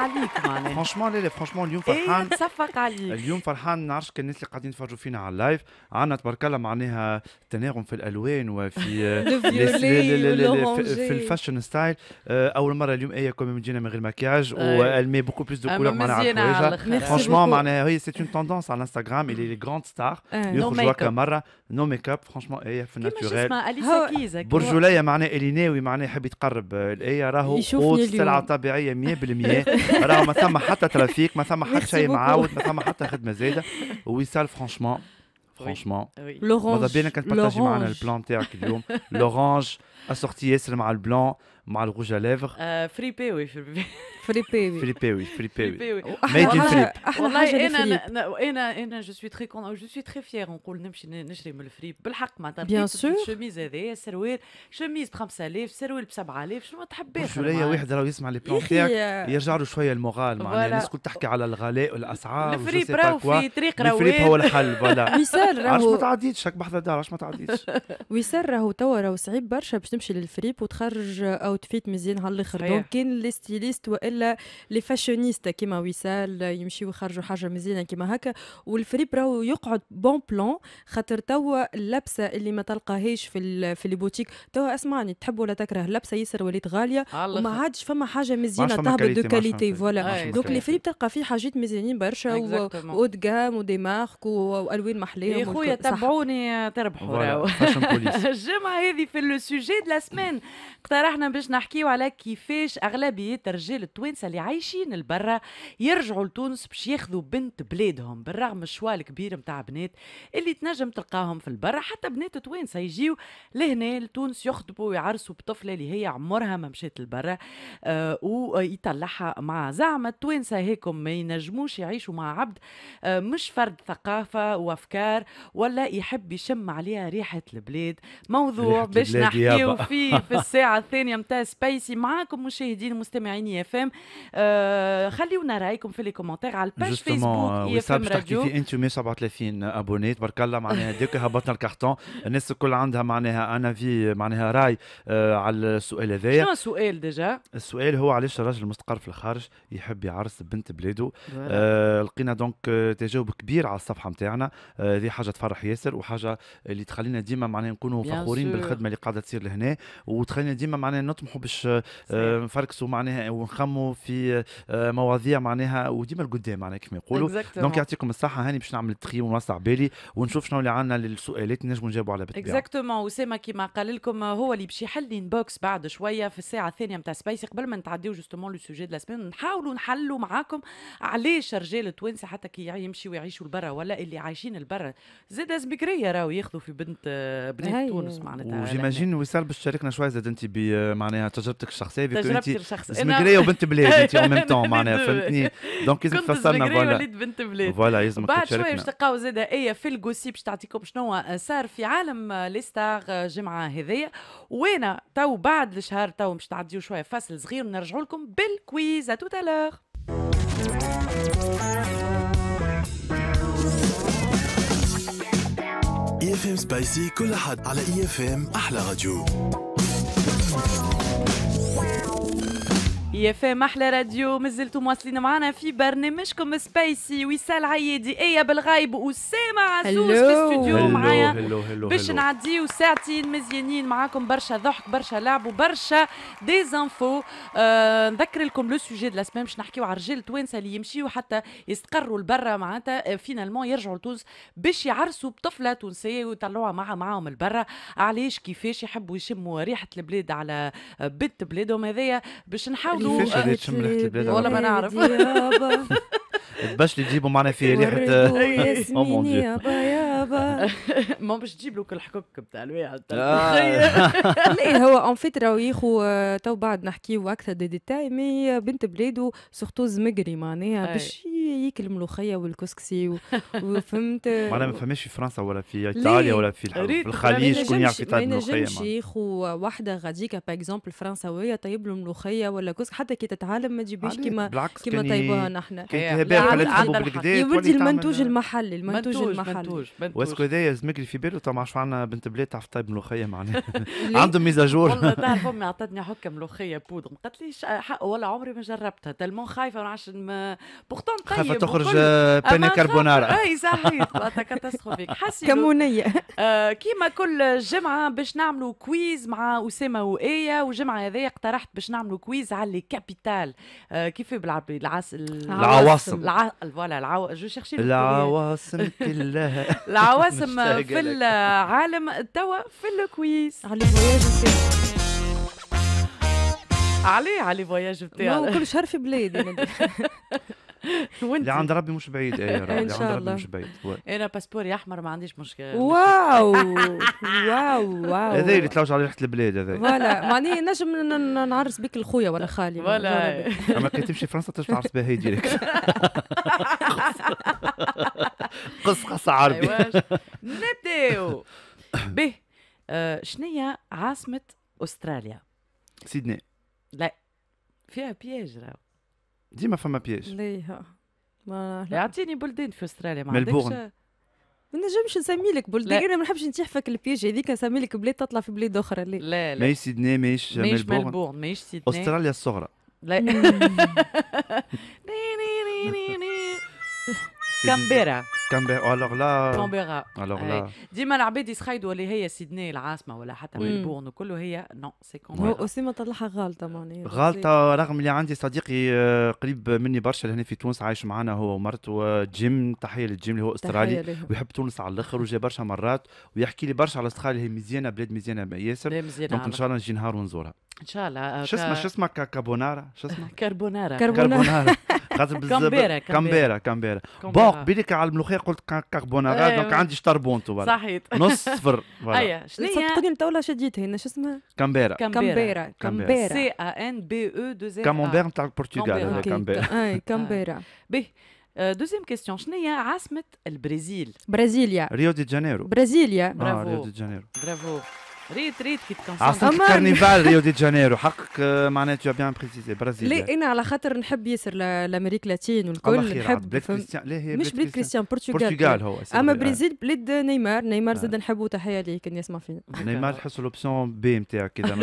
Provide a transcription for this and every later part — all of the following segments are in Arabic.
عليك معناها فرانشمون لا لا فرانشمون اليوم فرحان تصفق عليك اليوم فرحان نعرفش كان الناس اللي قاعدين يتفرجوا فينا على اللايف عندنا تبارك الله معناها تناغم في الالوان وفي في الفاشن ستايل اول مره اليوم ايه كوم جينا من غير مكياج والمي بوكو بلوس دو كولور معناها على فرانشمون معناها هي سيت اون توندونس على انستغرام اللي لي غراند ستار يخرجوا هكا مره نو ميك اب فرانشمون ايه في الناتشورال برجوليه معناها اليناوي معناها يحب يتقرب الايه راهو السلعه طبيعيه 100% راه ما ثم حتى ترافيك ما ثم حتى شيء معاود ما ثم حتى خدمه زايده ووسال فرانشمون فرانشمون لورانج ماذا بينا كانت معنا البلان تاعك اليوم لورانج اسورتي ياسر مع البلان مع الروج فري فريبي وي فريبي فليبيوي فليبيوي فليبيوي ميد ان فليب والله انا انا انا جو سوي تري كون جو سوي تري فيير نقول نمشي نشري من الفريب بالحق معناتها بيان سور الشوميز هذايا سروال شوميز ب 5000 سروال ب 7000 شنو تحبي شويه واحد راه يسمع لي بلان تاعك يرجع له شويه المورال معناها الناس كل تحكي على الغلاء والاسعار الفريب راهو في طريق راهو الفريب هو الحل فوالا ويسال راهو ما تعديتش هاك بحذا دار ما تعديتش ويسال راهو توا راهو صعيب برشا باش تمشي للفريب وتخرج اوتفيت مزيان على الاخر دونك كان لي ستيليست والا ولا لي فاشونيست كيما وسال يمشيو يخرجوا حاجه مزيانه كيما هكا والفريب راهو يقعد بون بلون خاطر توا اللبسه اللي ما تلقاهيش في في لي بوتيك توا اسمعني تحب ولا تكره اللبسه ياسر وليت غاليه وما عادش فما حاجه مزيانه تهبط دو كاليتي فوالا دونك لي فريب تلقى فيه حاجات مزيانين برشا واود جام ودي مارك والوان محليه يا خويا تبعوني تربحوا الجمعه هذه في لو سوجي دو لا سمان اقترحنا باش نحكيو على كيفاش اغلبيه الرجال التوانسه اللي عايشين لبرا يرجعوا لتونس باش ياخذوا بنت بلادهم بالرغم الشوا الكبير نتاع بنات اللي تنجم تلقاهم في البرا حتى بنات توانسه يجيو لهنا لتونس يخطبوا ويعرسوا بطفله اللي هي عمرها ما مشات لبرا آه، ويطلعها مع زعما التوانسه هيكم ما ينجموش يعيشوا مع عبد آه، مش فرد ثقافه وافكار ولا يحب يشم عليها ريحه البلاد موضوع باش نحكيو فيه في الساعه الثانيه نتاع سبيسي معاكم مشاهدين مستمعين يا فام خليونا رايكم في لي كومونتير على الباج فيسبوك اي اف في انتم 137 ابوني تبارك الله معناها ديك هبطنا الكارتون الناس الكل عندها معناها انا في معناها راي على السؤال هذايا شنو السؤال ديجا؟ السؤال هو علاش الراجل المستقر في الخارج يحب يعرس بنت بلاده لقينا دونك تجاوب كبير على الصفحه نتاعنا هذه حاجه تفرح ياسر وحاجه اللي تخلينا ديما معناها نكونوا فخورين بالخدمه اللي قاعده تصير لهنا وتخلينا ديما معناها نطمحوا باش نفركسوا معناها ونخموا نتكلموا في آه، مواضيع معناها وديما القدام معناها كما يقولوا دونك يعطيكم الصحه هاني باش نعمل تخييم ونوسع بالي ونشوف شنو اللي عندنا للسؤالات نجموا نجاوبوا على بالطبيعه اكزاكتومون اسامه كيما قال لكم هو اللي باش يحل انبوكس بعد شويه في الساعه الثانيه نتاع سبيسي قبل ما نتعديو جوستومون لو سوجي دو لا نحاولوا نحلوا معاكم علاش الرجال التوانسه حتى كي يمشيوا يعيشوا لبرا ولا اللي عايشين لبرا زاد بكريه راهو ياخذوا في بنت آه، بنات تونس معناتها وجيماجين وسال باش تشاركنا شويه زاد انت آه، معناها تجربتك الشخصيه تجربتي الشخصيه انا وبنت بلادي انت اون ميم تون معناها فهمتني دونك لازم تفسرنا فوالا وليت بنت بلاد فوالا لازم بعد شويه باش تلقاو زاد اي في الكوسي باش تعطيكم شنو صار في عالم لي ستار جمعه هذيا وانا تو بعد الشهر تو باش تعديو شويه فصل صغير ونرجعوا لكم بالكويز توت الوغ اي اف ام سبايسي كل حد على اي اف ام احلى راديو يا فام احلى راديو مازلتوا مواصلين معنا في برنامجكم سبايسي وسال عيادي ايا بالغايب وسامع عسوس في الاستوديو معايا باش نعديو ساعتين مزيانين معاكم برشا ضحك برشا لعب وبرشا ديزانفو آه نذكر لكم لو سوجي دو لاسمان باش نحكيو على رجال توانسه اللي يمشيو حتى يستقروا لبرا معناتها فينالمون يرجعوا لتونس باش يعرسوا بطفله تونسيه ويطلعوها معها معاهم لبرا علاش كيفاش يحبوا يشموا ريحه البلاد على بنت بلادهم هذايا باش نحاول كيفاش هذه تشم ريحه البلاد والله ما نعرف باش اللي تجيبوا معنا فيه ريحه او مون يابا ما باش تجيب لك الحكوك بتاع الواحد آه. لا هو اون فيت راهو يخو تو بعد نحكيو اكثر دي ديتاي مي بنت بلادو سورتو زمقري معناها باش ياكل الملوخيه والكسكسي وفهمت معناها ما فماش في فرنسا ولا في ايطاليا ولا في, الخليج شكون يعرف يطيب الملوخيه ما نجمش شيخ وواحده غاديكا با اكزومبل فرنساويه طيب له ملوخيه ولا كسكسي حتى كي تتعلم ما تجيبيش كيما كيما طيبوها نحن يا ولدي المنتوج المحلي المنتوج المحلي واسكو هذا يلزمك اللي في باله ما عادش عندنا بنت بلاد تعرف طيب ملوخيه معناها عندهم ميزاجور والله تعرف امي عطتني حكه ملوخيه بودر ما قالت ليش ولا عمري ما جربتها تلمون خايفه ما عادش بورتون طيب فتخرج تخرج كربونارا اي صحيح كاتاستروفيك حسيت كمونيه آه، كيما كل جمعه باش نعملوا كويز مع اسامه وايه والجمعه هذيا اقترحت باش نعملوا كويز على لي كابيتال آه، كيف بالعربي العاس العواصم فوالا العو... جو شيرشي العواصم كلها العواصم في العالم توا في الكويز على فواياج عليه علي فواياج بتاعي كل شهر في بلادي وانت اللي عند ربي مش بعيد اي ربي. اللي عند ربي مش بعيد إيه، انا باسبوري احمر ما عنديش مشكله واو واو واو هذا اللي تلوج على ريحه البلاد هذا فوالا معناها نجم نعرس بك لخويا ولا خالي ولا اما كي تمشي فرنسا تنجم تعرس بها هي ديريكت قص عربي نبداو به آه، شنية عاصمة استراليا سيدني لا فيها بياج راهو ديما فما بياج ليه ما يعطيني بلدان في استراليا ما عندكش ما نجمش نسمي لك بلدان انا ما نحبش فيك البيج هذيك نسمي لك بلاد تطلع في بلاد اخرى لا لا ماهيش سيدني ماهيش ملبورن ماهيش ماهيش سيدني استراليا الصغرى لا كامبيرا Oh, كامبيرا الوغ لا كامبيرا الوغ لا ديما العباد يسخايدوا اللي هي سيدني العاصمه ولا حتى ملبورن وكله هي نو سي كامبيرا اسامه طلعها غالطه ماني غالطه رغم اللي عندي صديقي آه، قريب مني برشا هنا في تونس عايش معنا هو ومرته جيم تحيه للجيم اللي هو استرالي ويحب تونس على الاخر وجا برشا مرات ويحكي لي برشا على استراليا هي مزيانه بلاد مزيانه ياسر دونك ان شاء الله نجي نهار ونزورها ان شاء الله آه، شو اسمه شو اسمه كابونارا شو اسمه كربونارا كربونارا خاطر كامبيرا كامبيرا كامبيرا بون قبيلك على الملوخيه قلت كاربونارا أيوة. دونك عندي تو صحيت نص صفر ايوه شنو هي صدقوني مطوله شديت هنا شو اسمها كامبيرا كامبيرا كامبيرا سي ا ان بي او دو كامبيرا نتاع البرتغال كامبيرا اي كامبيرا به دوزيام كيستيون شنو هي عاصمة البرازيل؟ برازيليا ريو دي جانيرو برازيليا برافو ريو دي جانيرو برافو ريت ريت كي تكون عاصمة الكرنفال ريو دي جانيرو حقك آه، معناتها تو بيان بريسيزي برازيل لا انا على خاطر نحب ياسر لامريك لاتين والكل نحب كريستيان لا هي مش بلاد كريستيان برتغال برتغال هو اما برازيل بلاد نيمار نيمار آه. زاد نحبو تحيه ليه كان يسمع فينا نيمار تحس الاوبسيون بي نتاعك كذا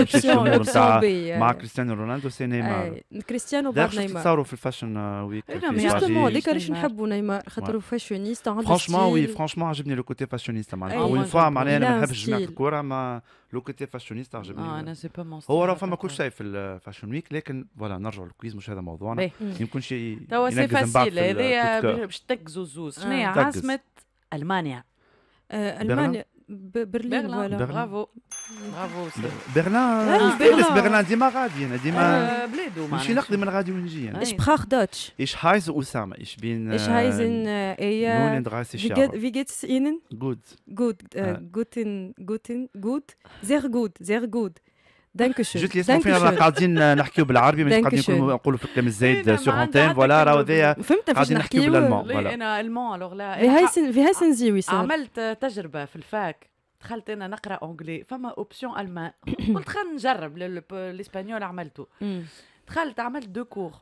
نتاع مع كريستيانو رونالدو سي نيمار آه، كريستيانو بعد نيمار صاروا في الفاشن ويك جوستومون هذيك علاش نحبوا نيمار خاطر فاشونيست فرانشمون وي فرانشمون عجبني لو كوتي فاشونيست معناها اون فوا معناها انا ما نحبش جماعه الكره ما لو كنتي فاشونيست عجبني اه انا سي با مون هو راه فما كل شيء في الفاشون ويك لكن فوالا نرجع للكويز مش هذا موضوعنا يمكن شي توا سي فاسيل هذه باش تكزو زوز شنو هي عاصمه المانيا آه، المانيا برلين ولا برافو برافو برلان بلس برلان ديما غادي انا ديما بلادو ماشي نقدي من غادي ونجي انا اسبراخ دوتش ايش هايز اسامه ايش بين ايش هايزن ايا نونن دراسي شعر wie geht's Ihnen? Gut. Gut, äh, guten, guten, gut, sehr gut, sehr gut. دانكشو جيت لي فينا قاعدين نحكيو بالعربي مش قاعدين نقولوا في الكلام الزايد سور اونتين فوالا راهو ذايا قاعدين نحكيو بالالمون انا المون الوغ لا في هاي سنزيوي عملت تجربه في الفاك دخلت انا نقرا اونجلي فما اوبسيون المان قلت خلينا نجرب الاسبانيول عملته دخلت عملت دو كور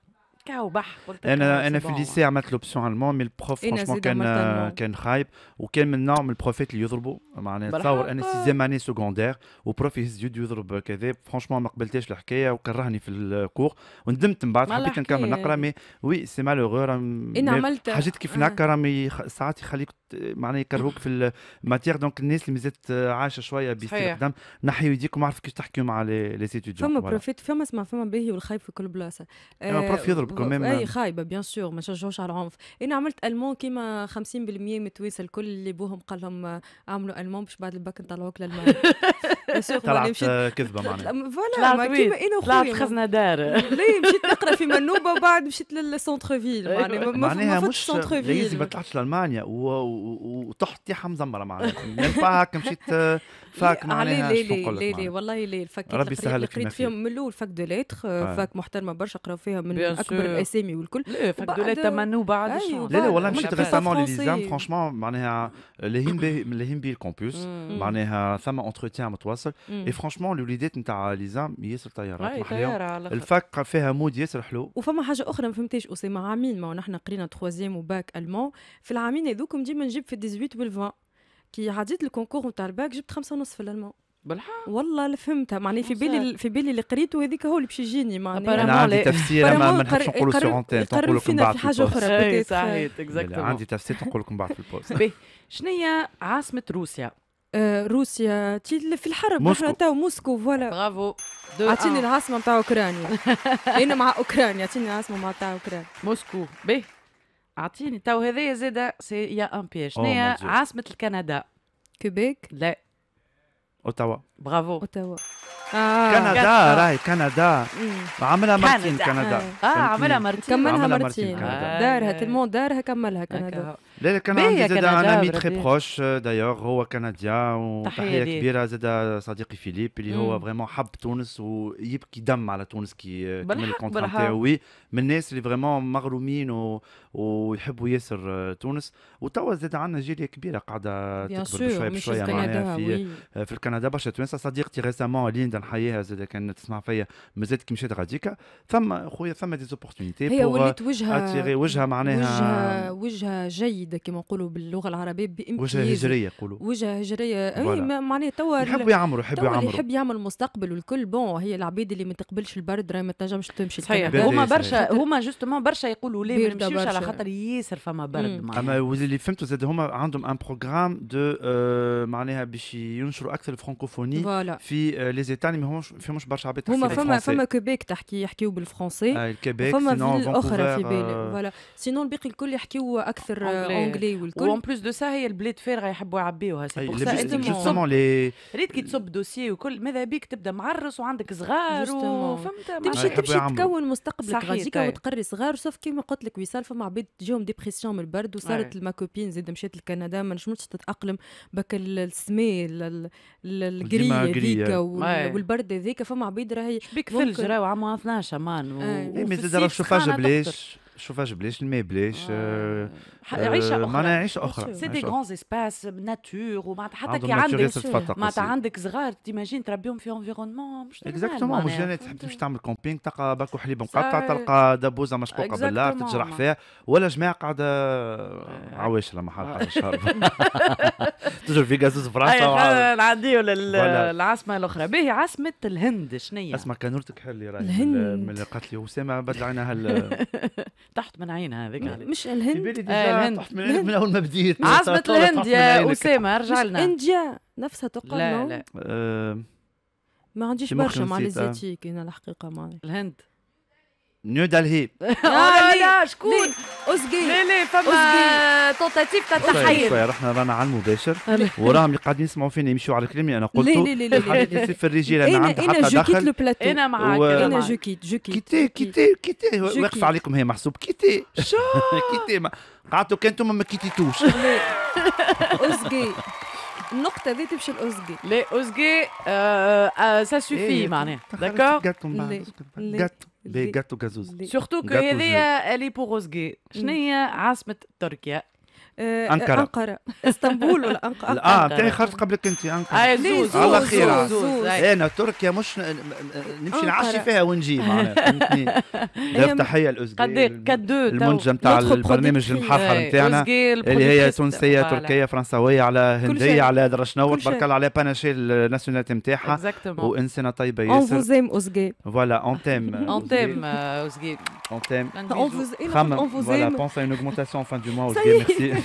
قلت انا انا في الليسي عملت لوبسيون المون مي البروف فرونشمون كان كان خايب وكان من نوع من البروفيت اللي يضربوا معناها تصور انا سيزيام اني سكوندير وبروف يهز يد يضرب كذا فرونشمون ما قبلتهاش الحكايه وكرهني في الكور وندمت من بعد حبيت نكمل نقرا مي وي سي مالوغو انا عملت حاجات كيف نكرا مي ساعات يخليك معناها يكرهوك في الماتيغ دونك الناس اللي مازالت عايشه شويه بيصير قدام نحيوا يديكم عرفت كيف تحكيوا مع لي سيتيديون فما بروفيت فما اسمع فما باهي والخايب في كل بلاصه بروف يضرب كوميم اي خايبه بيان سور ما شجعوش على العنف انا عملت المون كيما 50% من التويس الكل اللي بوهم قال لهم اعملوا المون باش بعد الباك نطلعوك للمانيا طلعت كذبه معناها فوالا كيما انا وخويا طلعت خزنه دار لا مشيت نقرا في منوبه وبعد مشيت للسونتر أيوة. فيل معناها معناها مش لازم ما طلعتش لالمانيا وطحت طيحه مزمره معناها ينفعك مشيت فاك لي لي لي والله لي فاك ربي يسهل لك قريت فيهم من الاول فاك دو ليتر آه. فاك محترمه برشا قراو فيها من اكبر الاسامي والكل فاك دو ليتر منو بعد أيوة، لا لا والله مشيت ريسامون ليزام فرانشمون معناها لهيم بي لهيم بي الكامبوس معناها ثم اونتروتيان متواصل اي فرانشمون الوليدات نتاع ليزام ياسر طيارات الفاك فيها مود ياسر حلو وفما حاجه اخرى ما فهمتهاش اسامه عامين ما نحن قرينا تخوازيام وباك المون في العامين هذوكم ديما نجيب في 18 وال 20 كي عديت الكونكور نتاع الباك جبت خمسة ونص في الالمان بالحق والله اللي فهمتها معني في بالي في بالي اللي قريته هذيك هو اللي باش يجيني معناها انا عندي تفسير ما نحبش نقولوا سور انتين تنقول لكم بعد في حاجه اخرى صحيح عندي تفسير تنقول لكم بعد في البوست شنو هي عاصمه روسيا؟ أه، روسيا في الحرب موسكو موسكو فوالا برافو اعطيني العاصمه نتاع اوكرانيا انا مع اوكرانيا اعطيني العاصمه نتاع اوكرانيا موسكو باهي اعطيني تو هذايا زاده سي يا ان بي شنو هي عاصمه الكندا كيبيك لا اوتاوا برافو اوتاوا آه. كندا راهي كندا عملها مرتين كندا اه عملها مرتين كملها مرتين دارها تلمون دارها كملها كندا لا لا كان عندي زاد انا امي تخي بروش دايوغ هو كنديا وتحيه كبيره زاد صديقي فيليب اللي هو فريمون حب تونس ويبكي دم على تونس كي كمل الكونترا وي من الناس اللي فريمون مغرومين و... ويحبوا ياسر آه، تونس وتوا زاد عندنا جيليه كبيره قاعده تكبر بشويه بشويه معناها في آه، في كندا برشا تونس صديقتي ريسامون ليندا نحييها زاد كانت تسمع فيا مازالت كي مشات غاديكا ثم خويا ثم دي زوبورتونيتي هي وليت آه، وجهه وجهه معناها وجهه وجهه جيده جديده كما نقولوا باللغه العربيه بامتياز وجهه هجريه يقولوا وجهه هجريه اي معناها توا يحبوا يعمروا يحبوا يعمروا يحب يعمل مستقبل والكل بون هي العبيد اللي ما تقبلش البرد راهي ما تنجمش تمشي صحيح هما برشا هما جوستومون برشا يقولوا لا ما نمشيوش على خاطر ياسر فما برد اما اللي فهمتوا زاد هما عندهم ان بروغرام دو معناها باش ينشروا اكثر الفرانكوفوني في euh, لي زيتا ما فيهمش برشا عباد هما فما فما كوبيك تحكي يحكيوا بالفرونسي آه، فما في الاخرى في بالي آه. فوالا سينون الباقي الكل يحكيوا اكثر اونجلي والكل وان بلوس دو سا هي البلاد فارغه يحبوا يعبيوها سي بور سا ريت كي تصب دوسي وكل ماذا بيك تبدا معرس وعندك صغار فهمت تمشي تمشي تكون مستقبلك غاديك طيب. وتقري صغار سوف كيما قلت لك وصال فما عباد تجيهم ديبرسيون من البرد وصارت ما كوبين زاد مشات لكندا ما نجمتش تتاقلم بك السماء الجري هذيك والبرد هذيك فما عباد راهي بيك ثلج راهو عام 12 مان مي زاد راهو عجب بلاش شوف اش بليش المي بليش عيشه اخرى معناها عيشه اخرى سي دي غران اسباس ناتور ومعناتها حتى كي عندك معناتها عندك صغار تيماجين تربيهم في انفيرونمون مش اكزاكتومون مش تحب تمشي تعمل كومبينغ تلقى باكو حليب مقطع تلقى دبوزه مشقوقه بالار تتجرح فيها ولا جماعه قاعده آه. عواشره محل حاجه الشهر تجر في غازوز فرنسا نعديو للعاصمه الاخرى باهي عاصمه الهند شنيا اسمع كانورتك حلي راهي من اللي قالت لي وسامه بدل عينها تحت من عينها هذيك مش الهند في بالي آه الهند تحت من عينك من اول ما بديت عاصمة الهند يا اسامه ارجع لنا انديا نفسها تقال لا لا آه، ما عنديش برشا مع ليزيتيك انا الحقيقه ما الهند نودا الهيب لا لا شكون اسقي لا لا فما تونتاتيف تاع التحير شويه رحنا رانا على المباشر وراهم اللي قاعدين يسمعوا فيني يمشوا على كلامي انا قلت لا لا لا في الرجال انا عندي حتى دخل انا معاك انا جو كيت جو كيت كيتي كيتي كيتي واقف عليكم هي محسوب كيتي شو كيتي قعدتوا كان انتم ما كيتيتوش اسقي النقطه ذي تمشي الاوزقي لي اوزقي سا سوفي معناها داكور باهي جاتو جازوز سورتو كو هذايا الي بوغوزكي شنو هي عاصمة تركيا؟ آه، انقره انقره اسطنبول ولا آه، انقره اه بتاعي خرجت قبلك انت انقره زوز على خير إيه، انا تركيا مش نمشي نعشي فيها ونجي معناها فهمتني تحيه الاوزغيل إيه؟ المنجم نتاع البرنامج المحفر نتاعنا اللي هي تونسيه تركيه فرنساوية على هنديه على درا شنو تبارك الله على باناشي الناسيوناليتي نتاعها وانسانه طيبه ياسر اون فوزيم اوزغيل فوالا اون تيم اون تيم اوزغيل اون تيم خمم فوالا بونس أون une augmentation fin du mois ميرسي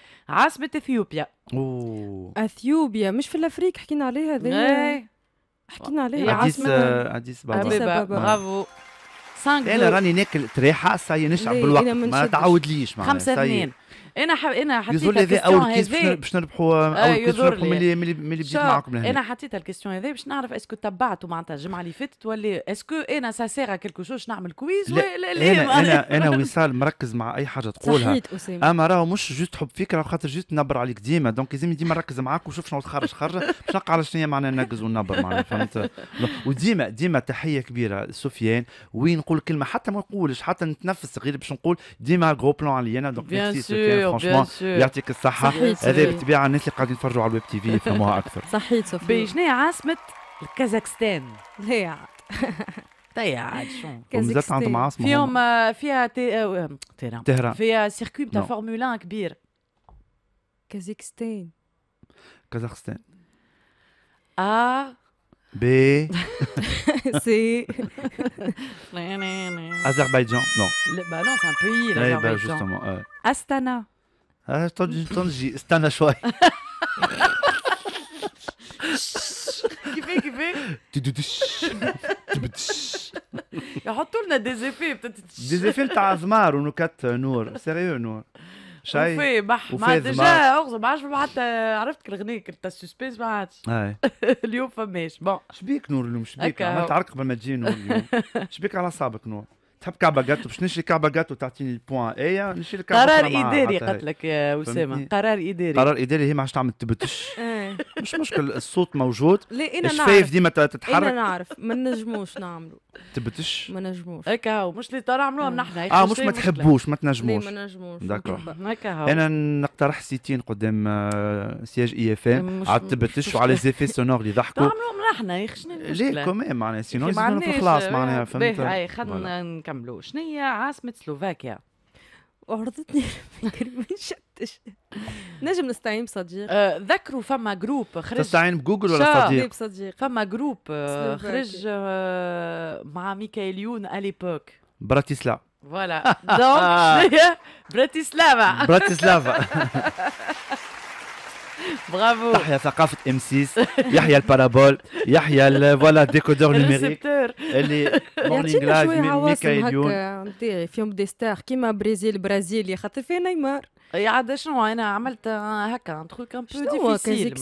عاصمة اثيوبيا أوه. اثيوبيا مش في الافريق حكينا عليها هذايا حكينا عليها عاصمة اديس آه، بابا برافو انا راني ناكل تريحه ساي نشعب بالوقت ما تعودليش معناها خمسة اثنين انا ح... انا حطيت يظهر هذا اول كيس باش نربحوا اول كيس نربحوا ملي ملي ملي بديت معاكم لهنا انا حطيت الكيستيون هذي باش نعرف اسكو تبعتوا معناتها الجمعه اللي فاتت ولا اسكو انا سا سيغ كيلكو شوش نعمل كويز ولا لا انا انا انا وصال مركز مع اي حاجه تقولها صحيت اسامه اما راهو مش جوست حب فيك خاطر جوست نبر عليك ديما دونك لازم ديما نركز معاك ونشوف شنو تخرج خرجه باش نلقى على شنو معناها نقز ونبر معناها فهمت وديما ديما تحيه كبيره سفيان وين نقول كلمه حتى ما نقولش حتى نتنفس غير باش نقول ديما بلون بلان انا دونك بيان سفيان فرانشمون يعطيك الصحه هذا بالطبيعه الناس اللي قاعدين يتفرجوا على الويب تي في يفهموها اكثر صحيت صفي شناهي عاصمه كازاخستان؟ هي عاد شو بالذات عندهم عاصمه فيهم آه، فيها آه، آه، تهران تهران فيها سيركوي بتاع نعم. فورمولا 1 كبير كازاكستان كازاخستان اه B. C. Azerbaïdjan. Non. bah non, c'est un pays. Ouais, bah justement. Astana. Ah, attends, fait, qui fait? Astana tu Alors, tout le monde a des effets. Des effets, le Tazmar, ou nous quatre, nous. Sérieux, nous. شيء وفي بح ما ديجا اغزر ما عادش حتى آه، عرفت الاغنيه كنت السسبينس ما عادش اليوم فماش بون شبيك نور اليوم شبيك عملت عرق قبل ما تجي نور اليوم شبيك على صابك نور تحب كعبه جاتو باش نشري كعبه جاتو تعطيني البوان اي نشري الكعبه قرار اداري قلت لك يا اسامه قرار اداري قرار اداري هي ما عادش تعمل تبتش إيه. مش مشكل الصوت موجود لا انا نعرف ديما تتحرك انا نعرف ما نجموش نعملوا تبتش ما نجموش هكا هو مش اللي طالع عملوها نحن اه مش ما تحبوش ما تنجموش ما نجموش داكور هكا هو انا نقترح سيتين قدام آه، سياج اي اف ام على تبتش وعلى زيفي سونور اللي ضحكوا من حنا يا اخي شنو ليه كومان معناها سينو إيه، خلاص معناها فهمت باهي خلينا نكملوا شنو هي عاصمه سلوفاكيا وعرضتني فكري شتش نجم نستعين بصديق آه، ذكروا فما جروب خرج تستعين بجوجل ولا صديق؟ إيه، فما جروب آه خرج آه مع ميكايليون اليبوك براتيسلا فوالا دونك براتيسلافا براتيسلافا برافو يحيى ثقافه ام 6 يحيى البارابول يحيى فوالا ديكودور نيميريك اللي مورنينغ لايف ميكايليون فيهم دي ستار كيما برازيل برازيليا خاطر فيها نيمار عاد شنو انا عملت هكا ان تخوك ان بو ديفيسيل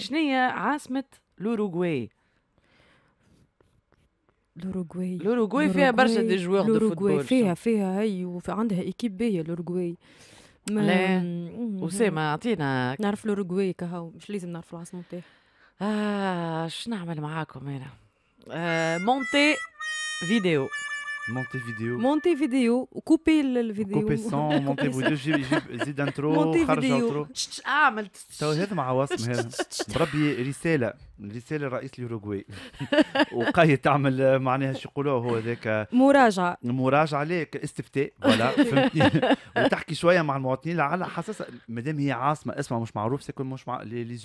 شنو هي عاصمه الاوروغواي الاوروغواي الاوروغواي فيها برشا دي جوار دو فوتبول فيها فيها هي وعندها ايكيب باهيه الاوروغواي لا اسامه اعطينا نعرف الاوروغواي كهو مش لازم نعرف العاصمه بتاعها اه شنو نعمل معاكم انا آه مونتي فيديو مونتي فيديو مونتي فيديو وكوبي الفيديو كوبي مونتي فيديو جيب جيب زيد انترو خرج انترو اعمل تو هذا مع واسم هذا بربي رساله رساله لرئيس اليوروغواي وقاية تعمل معناها شو يقولوا هو ذاك مراجعه مراجعه عليك استفتاء فوالا فهمتني وتحكي شويه مع المواطنين على حساس مادام هي عاصمه اسمها مش معروف سيكون مش مع لي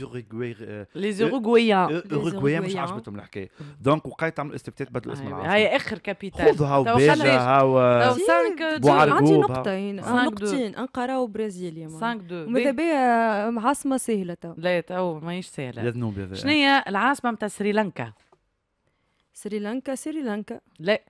زوروغواي لي مش عجبتهم الحكايه دونك وقاية تعمل استفتاء بدل اسم العاصمه هي اخر كابيتال خذها بيجا هوا عندي نقطة هنا نقطتين أنقرة وبرازيليا 5 2 ماذا بيا عاصمة سهلة تو لا تو ماهيش سهلة يذنوب شنو هي العاصمة نتاع سريلانكا؟ سريلانكا سريلانكا لا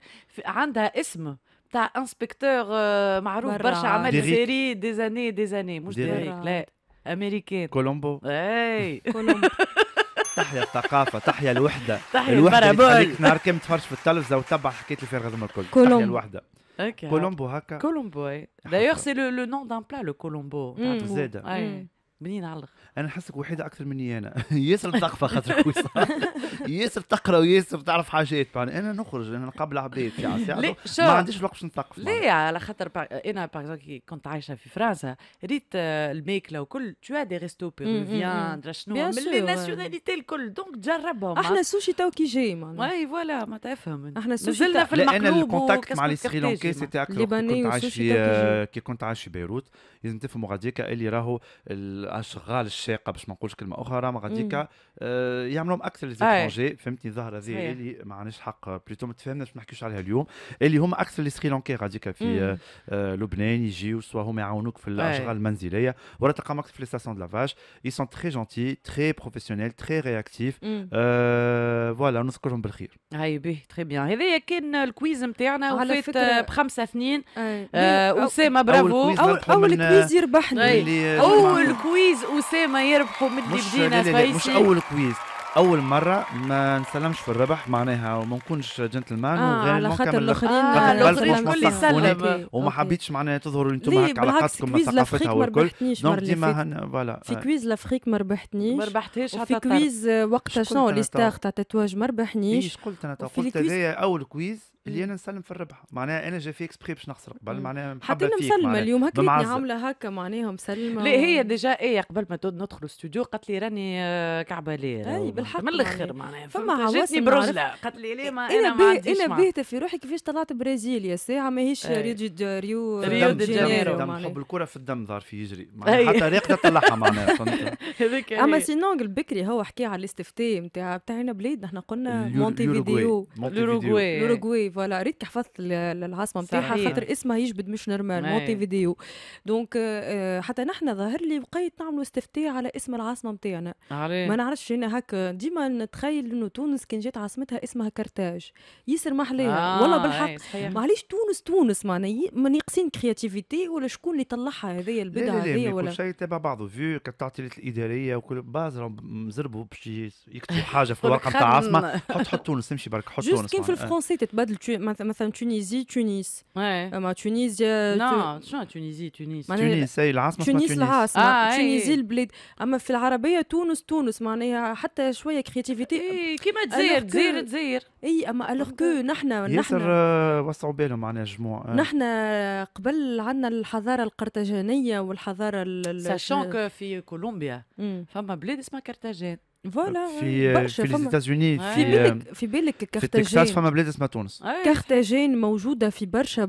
عندها اسم تاع انسبكتور آه، معروف برشا عمل سيري دي زاني دي زاني مش ديريك لا امريكان كولومبو اي كولومبو تحيا الثقافة تحيا الوحدة تحيا الفرابول نهار كامل تفرج في التلفزة وتبع حكيت لي فيها الكل تحيا الوحدة كولومبو هكا كولومبو اي دايوغ سي لو نون دان بلا لو كولومبو زادة بنين على الاخر انا نحسك وحيده اكثر مني انا ياسر تقفى خاطر ياسر تقرا وياسر تعرف حاجات انا نخرج انا نقابل عباد ساعه ساعه ما عنديش الوقت باش نثقف ليه على خاطر انا باغ كي كنت عايشه في فرنسا ريت آه، الماكله وكل تو دي ريستو بيروفيان شنو من لي ناسيوناليتي الكل دونك تجربهم احنا السوشي تو كي جاي اي فوالا ما تفهم احنا السوشي مازلنا في المقلوب انا الكونتاكت مع لي سريلانكي سيتي اكثر كنت عايش في كي كنت عايش في بيروت لازم تفهموا غاديكا اللي راهو الاشغال الشاقه باش ما نقولش كلمه اخرى ما غاديكا آه يعملهم اكثر ليزيترونجي آه. فهمتني الظاهره هذه اللي ما عندناش حق بلوتو ما تفهمناش ما نحكيوش عليها اليوم اللي هما اكثر لي سريلانكي غاديكا في آه، لبنان يجيو سوا هما يعاونوك في آه. الاشغال المنزليه ولا تلقاهم اكثر في لي ستاسيون دو لافاج اي سون تري جونتي تري بروفيسيونيل تري رياكتيف فوالا نذكرهم بالخير هاي بيه تري بيان هذايا كان الكويز نتاعنا وفات بخمسه اثنين اسامه برافو اول كويز يربحنا اول كويز اسامه ما يربحوا مدي مش بدينا لا مش اول كويز اول مره ما نسلمش في الربح معناها وما نكونش جنتلمان آه وغير على خاطر الاخرين آه الاخرين كل يسلم وما حبيتش معناها تظهروا انتم هكا علاقاتكم ثقافتها والكل دونك ديما فوالا في كويز لافريك ما ربحتنيش ما ربحتهاش في كويز وقتها شنو لي ستار تاع تتواج ما ربحنيش قلت انا قلت هذايا اول كويز اللي انا نسلم في الربح معناها انا جا في اكسبري باش نخسر قبل معناها حتى انا مسلمه اليوم هكا عامله هكا معناها مسلمه لا هي ديجا ايه قبل ما ندخل الاستوديو قالت لي راني آه، لي اي آه، بالحق من الاخر معناها فما عواسم برجله قالت لي ليه ما إيه، انا إيه، ما إيه، عنديش انا بهت في روحي كيفاش طلعت برازيل يا ساعه ماهيش ريو دي ريو ريو دي جانيرو حب الكره في الدم ظهر في يجري أيوة. حتى ريق طلعها معناها فهمت اما سينونغ البكري هو حكى على الاستفتاء نتاع بتاعنا بلادنا احنا قلنا مونتي فيديو الاوروغواي فوالا ريت حفظت العاصمه نتاعها خاطر اسمها يجبد مش نورمال مونتي فيديو دونك آه، حتى نحن ظاهر لي بقيت نعملوا استفتاء على اسم العاصمه نتاعنا ما نعرفش انا هكا ديما نتخيل انه تونس كان جات عاصمتها اسمها كرتاج ياسر ما آه والله بالحق معليش تونس تونس معنا من يقصين كرياتيفيتي ولا شكون اللي طلعها هذه البدعه هذايا ولا كل شيء تابع بعضه فيو التعطيلات الاداريه وكل باز مزربوا باش يكتبوا حاجه في الورقه نتاع عاصمه حط حط تونس تمشي برك حط تونس كان في آه. الفرونسي تتبدل tu... مثلا تونيزي تونس اما تونيزيا لا شنو تونيزي تونس تونس هي العاصمه تونس العاصمه تونيزي البلاد اما في العربيه تونس تونس معناها حتى شويه كرياتيفيتي كيما تزير تزير تزير اي اما الوغ كو نحن ياسر وسعوا بالهم معناها جموع نحن قبل عندنا الحضاره القرطاجانيه والحضاره ساشون كو في كولومبيا فما بلاد اسمها كرتاجان فوالا في في زيتازوني في بالك في بالك كارتاجين في تكساس فما بلاد اسمها تونس كارتاجين موجوده في برشا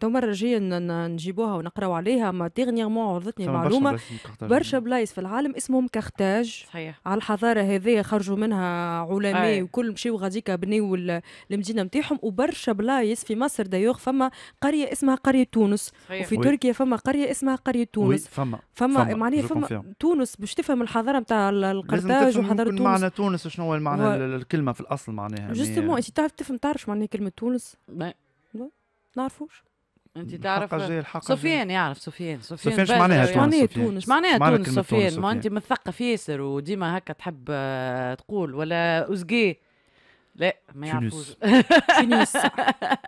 تو مره جايه نجيبوها ونقراو عليها ما ديغنيغمون عرضتني معلومه برشا بلايص في العالم اسمهم كارتاج صحيح على الحضاره هذه خرجوا منها علماء وكل مشيو غاديكا بنيو المدينه نتاعهم وبرشا بلايص في مصر دايوغ فما قريه اسمها قريه تونس وفي تركيا فما قريه اسمها قريه تونس فما فما معناها فما تونس باش تفهم الحضاره نتاع القرطاج حضرت تونس معنى تونس شنو هو المعنى الكلمه في الاصل معناها يعني. جوستومون انت تعرف تفهم شنو معنى كلمه تونس؟ ما نعرفوش انت تعرف سفيان يعرف سفيان سفيان يعني. شو معناها تونس معناها تونس معناها تونس سفيان ما انت مثقف ياسر وديما هكا تحب آه، تقول ولا اوزكي لا ما يعرفوش تونس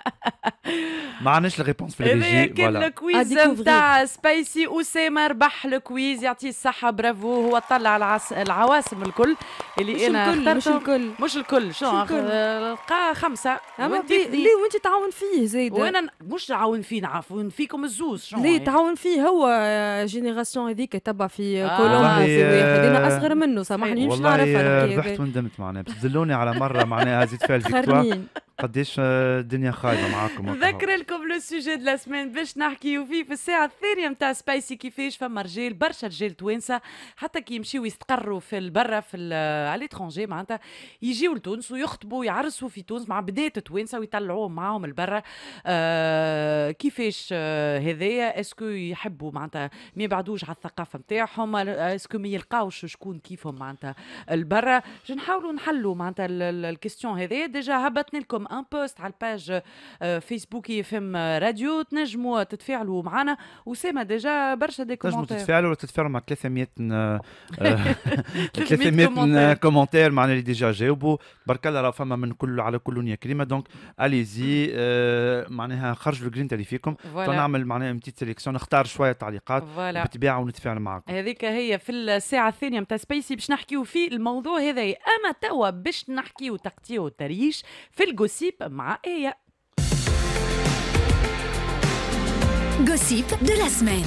ما عندناش ريبونس في الريجي كان الكويز نتاع سبايسي اسامه ربح الكويز يعطيه الصحه برافو هو طلع العاص... العواصم الكل اللي مش انا الكل مش الكل مش الكل شو لقى خمسه وانت ليه وانت تعاون فيه زايد وانا مش تعاون فيه نعاون فيكم الزوز شو ليه تعاون فيه هو جينيراسيون هذيك تبع في آه. في واحد انا اصغر منه سامحني مش نعرف والله ربحت وندمت معناها بس دلوني على مره معناها زيد فيها الفيكتوار قديش آه، الدنيا خايبه معاكم ذكر لكم لو سوجي دو لا سمان باش نحكيو فيه في الساعه الثانيه نتاع سبايسي كيفاش فما رجال برشا رجال توانسه حتى كي يمشيو يستقروا في البرا في على ليترونجي معناتها يجيو لتونس ويخطبوا يعرسوا في تونس مع بدايه توانسه ويطلعوهم معاهم لبرا آه، كيفاش آه، هذايا اسكو يحبوا معناتها ما يبعدوش على الثقافه نتاعهم اسكو ما يلقاوش شكون كيفهم معناتها البرا باش نحاولوا نحلوا معناتها الكيستيون هذايا ديجا هبطنا لكم ان بوست على الباج فيسبوك يفهم ام راديو تنجموا تتفاعلوا معنا وسامة ديجا برشا دي كومنتير تنجموا تتفاعلوا وتتفاعلوا مع 300 300 كومنتير معنا اللي ديجا جاوبوا برك الله راه فما من كل على كل يا كريمه دونك اليزي آه، معناها خرجوا الجرين اللي فيكم نعمل معناها امتيت سيليكسيون نختار شويه تعليقات بالطبيعه ونتفاعل معكم هذيك هي في الساعه الثانيه نتاع سبيسي باش نحكيو في الموضوع هذا اما توا باش نحكيو تقطيع وتريش في الجوسيب مع ايه gossip دو لا سمين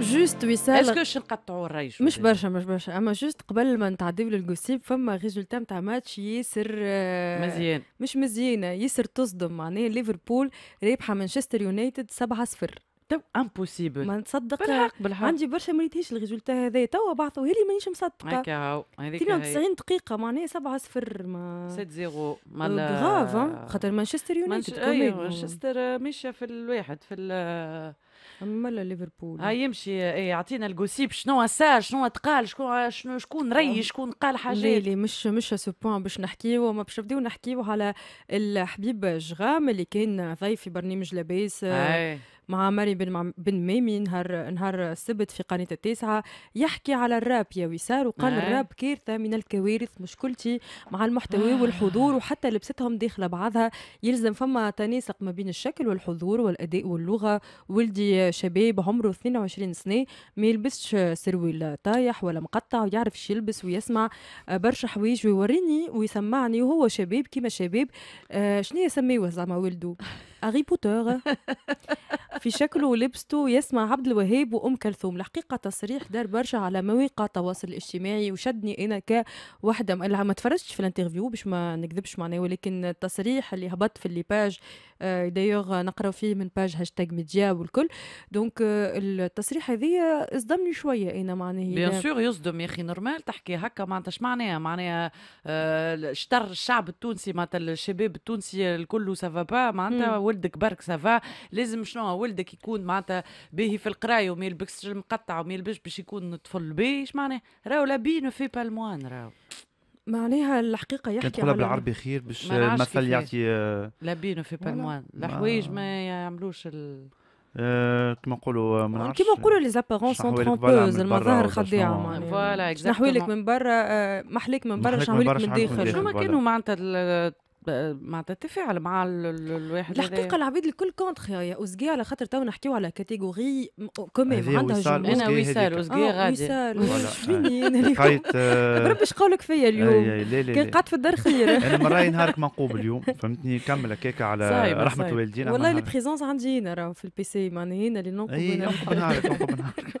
جوست وسام اسكو باش نقطعوا الريش مش برشا مش برشا اما جوست قبل ما نتعدي للجوسيب فما ريزولتا نتاع ماتش ياسر آه، مزيان مش مزيانه ياسر تصدم معناها ليفربول رابحه مانشستر يونايتد 7-0 تو امبوسيبل ما نصدق بالحق بالحق عندي برشا ما ريتهاش الريزولتا هذايا توا بعثوه لي مانيش مصدقه هكا هو 92 دقيقه معناها 7 0 ما 7 0 مالا غاف خاطر مانشستر يونايتد مانشستر ماشيه في الواحد في ال ملا ليفربول ها يمشي اعطينا إيه، الجوسيب شنو صار شنو تقال شكون شنو شكون ري آه. شكون قال حاجات لي لي مش مش سو بوان باش نحكيو ما باش نبداو نحكيو على الحبيب جغام اللي كان ضيف في برنامج لاباس آه، مع ماري بن, بن مامي نهار نهار السبت في قناه التاسعه يحكي على الراب يا وسار وقال آه. الراب كارثه من الكوارث مشكلتي مع المحتوى آه. والحضور وحتى لبستهم داخله بعضها يلزم فما تناسق ما بين الشكل والحضور والاداء واللغه ولدي شباب عمره 22 سنه ما يلبسش سرويل طايح ولا مقطع ويعرف يلبس ويسمع آه، برشا حوايج ويوريني ويسمعني وهو شباب كيما شباب آه شنو يسميوه زعما ولده هاري بوتر في شكله ولبسته يسمع عبد الوهاب وام كلثوم الحقيقه تصريح دار برشا على مواقع التواصل الاجتماعي وشدني انا كوحده اللي ما تفرجتش في الانترفيو باش ما نكذبش معناه ولكن التصريح اللي هبط في اللي باج دايوغ نقراو فيه من باج هاشتاج ميديا والكل دونك آه، التصريح هذه صدمني شويه انا معناه بيان سور يصدم يا اخي نورمال تحكي هكا معناتها معناها معناها اشتر آه، الشعب التونسي معناتها الشباب التونسي الكل سافا با معناتها ولدك برك سافا لازم شنو ولدك يكون معناتها باهي في القرايه وما يلبسش المقطع وما يلبسش باش يكون طفل باهي معناه راهو لا بي نو في با الموان راهو معناها الحقيقه يحكي كنت على بالعربي خير باش المثل يعطي آه، لا بي نو في با الموان الحوايج ما يعملوش ال... أه كما نقولوا آه، ما نعرفش كما نقولوا لي زابارون سون ترومبوز المظاهر خديعه فوالا نحويلك من برا آه، محليك من برا شنو من الداخل شنو ما كانوا معناتها ما تتفق مع الواحد الحقيقه العبيد الكل كونتخ يا اوزكي على خاطر تو نحكيو على كاتيجوري كومي عندها جمهور انا وسال اوزكي آه، غادي شبيني انا لقيت اش قولك فيا اليوم كان قعدت في الدار خير انا مراي نهارك منقوب اليوم فهمتني كمل هكاك على رحمه الوالدين والله لي بريزونس عندي هنا راه في البي سي ماني هنا اللي ننقب ننقب نهارك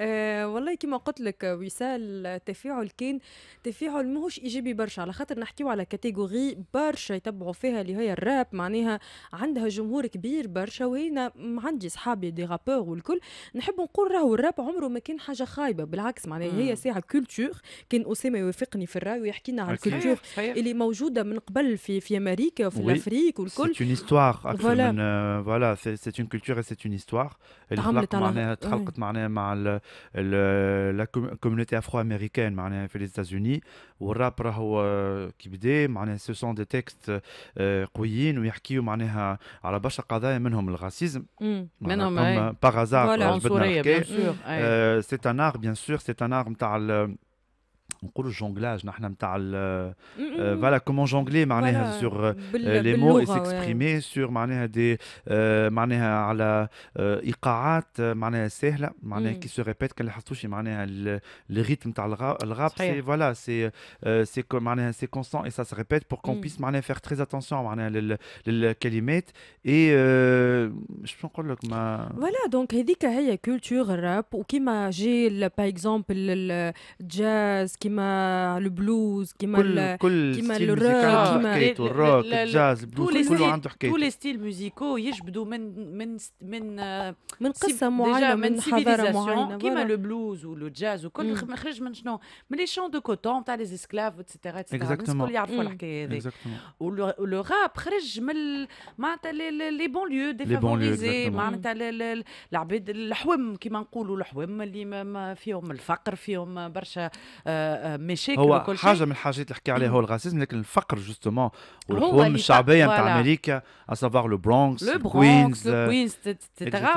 أه والله كما قلت لك وسال تفاعل كان تفاعل ماهوش ايجابي برشا على خاطر نحكيو على كاتيجوري برشا يتبعوا فيها اللي هي الراب معناها عندها جمهور كبير برشا وهنا عندي صحابي دي رابور والكل نحب نقول راهو الراب عمره ما كان حاجه خايبه بالعكس معناها هي ساعه كولتور كان اسامه يوافقني في الراي ويحكي لنا على الكولتور اللي موجوده من قبل في في امريكا وفي oui. الافريك والكل سيت اون استوار فوالا فوالا سيت اون كولتور سيت اون استوار اللي معناها تخلقت معناها مع la communauté afro-américaine dans les États-Unis rap euh, ce sont des textes euh, qui euh, hmm. par c'est un art bien sûr c'est un art Jonglage, voilà comment jongler sur les mots et s'exprimer sur des manières à la Ikaat, mané à qui se répète, que la Hastouche et mané le rythme, talra, le rap, voilà, c'est c'est comme un assez constant et ça se répète pour qu'on puisse mané faire très attention à mané le calimètre. Et je pense que ma voilà, donc il dit culture rap ou qui m'a par exemple le jazz qui m'a. Le blues, le rock, le rock, le jazz, tous les styles musicaux, y euh, le blues ou le jazz, mm. mais les chants de coton, les esclaves, etc. Mm. Ou le il les bons les les les les آه، مشاكل هو وكل حاجه من الحاجات اللي حكي عليها هو الغاسيزم لكن الفقر جوستومون والقوم الشعبيه نتاع امريكا اسافار لو برونكس لو برونكس لو كوينز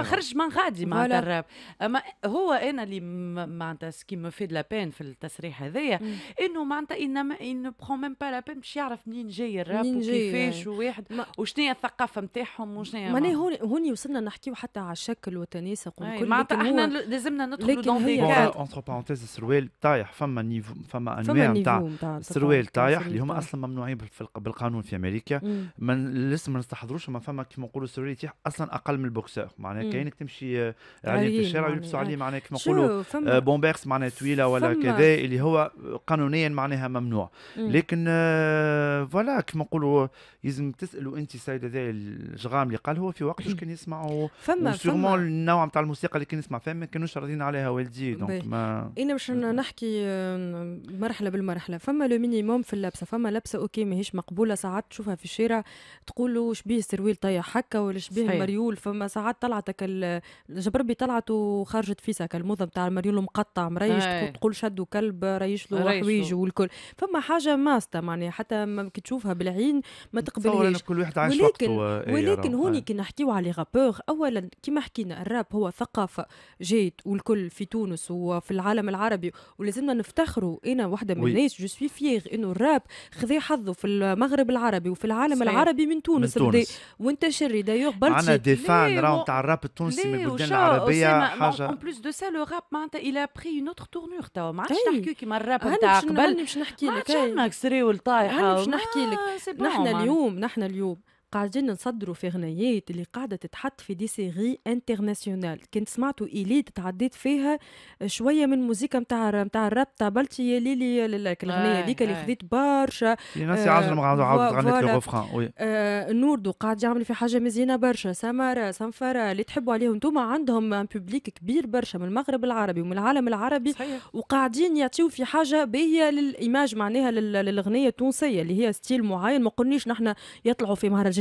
خرج من غادي مع الراب اما هو انا اللي معناتها سكي مو في لا بين في التصريح هذايا انه معناتها انما ان برون ميم با لا بين باش يعرف منين جاي الراب وكيفاش آه. وواحد وشنو هي الثقافه نتاعهم وشنو معناها هوني وصلنا نحكيو حتى على الشكل والتناسق وكل معناتها احنا لازمنا ندخلوا دون دي كادر انتر بارونتيز السروال طايح فما نيفو فما انواع نتاع سروال طايح اللي هما اصلا ممنوعين بالقانون في امريكا ما لسه ما نستحضروش ما فما كيما نقولوا سروال يطيح اصلا اقل من البوكسور معناها كاينك تمشي آه، آه، عليه إيه، في الشارع يلبسوا عليه معناها كيما نقولوا آه، بومبيرس معناها طويله ولا كذا اللي هو قانونيا معناها ممنوع لكن فوالا كيما نقولوا لازم تسالوا انت السيد هذا الجغام اللي قال هو في وقت كان يسمعوا فما سيغمون النوع نتاع الموسيقى اللي كان يسمع فيها ما كانوش راضيين عليها والدي دونك ما انا إيه، باش نحكي مرحله بالمرحله فما لو مينيموم في اللبسه فما لبسه اوكي ماهيش مقبوله ساعات تشوفها في الشارع تقول له شبيه السروال طيح هكا ولا شبيه المريول فما ساعات طلعت جبربي طلعت وخرجت فيسا الموضه نتاع المريول مقطع مريش إيه. تقول شدوا كلب ريش له حويج والكل فما حاجه ماسته معناها حتى ما كي تشوفها بالعين ما تقبلهاش كل واحد عايش ولكن وقته إيه، ولكن هوني إيه. كي نحكيو على رابور اولا كيما حكينا الراب هو ثقافه جيت والكل في تونس وفي العالم العربي ولازمنا نفتخروا وانا وحده من الناس جو سوي فيغ انه الراب خذا حظه في المغرب العربي وفي العالم صحيح. العربي من تونس من تونس وانت شري دايوغ برشا عندنا دفاع راهو تاع الراب التونسي من البلدان العربيه حاجه اون بلوس دو سا لو راب معناتها الى بخي اون اوتر تورنور توا ما عادش طيب. نحكي كيما الراب نتاع قبل عادش نحكي لك عندك سريول طايحه نحكي لك نحن اليوم نحن اليوم قاعدين نصدروا في غنيات اللي قاعده تتحط في دي سيري انترناسيونال كنت سمعتوا الي تعديت فيها آه، شويه من موزيكا نتاع نتاع الراب تاع بلتي يا ليلي الاغنيه آه، هذيك اللي آه. خذيت برشا في ناس عجل قعدوا عاودوا غنيت الغفران نوردو قاعد يعمل في حاجه مزيانه برشا سماره سنفره اللي تحبوا عليهم نتوما عندهم بوبليك كبير برشا من المغرب العربي ومن العالم العربي صحيح. وقاعدين يعطيو في حاجه باهيه للايماج معناها للاغنيه التونسيه اللي هي ستيل معين ما قلنيش نحن يطلعوا في مهرجان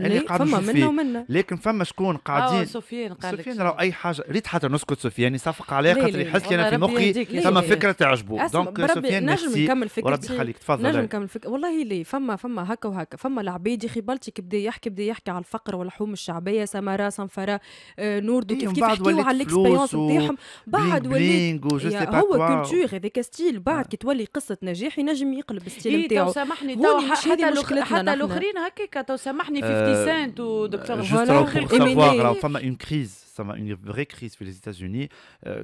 اللي قاعد فما منا ومنا لكن فما شكون قاعدين آه، سفيان قال سفيان راهو اي حاجه ريت حتى نسكت سفيان يصفق عليه خاطر يحس انا في مخي فما فكره تعجبه دونك سفيان نجم نكمل فكرتي وربي يخليك تفضل نجم نكمل فكرة والله لي فما فما هكا وهكا فما العباد يا اخي بلتي بدا يحكي بدا يحكي على الفقر والحوم الشعبيه سمارا آه، نور نوردو إيه، كيف كيف على الاكسبيرونس نتاعهم بعد وليت هو كولتور هذاك ستيل بعد نعم. كي تولي قصه نجاح ينجم يقلب ستيل إيه، نتاعو سامحني تو حتى الاخرين هكاك تو سامحني في آه. Euh, juste pour savoir, alors, une crise, سما اون فري كريس في ليزيتازوني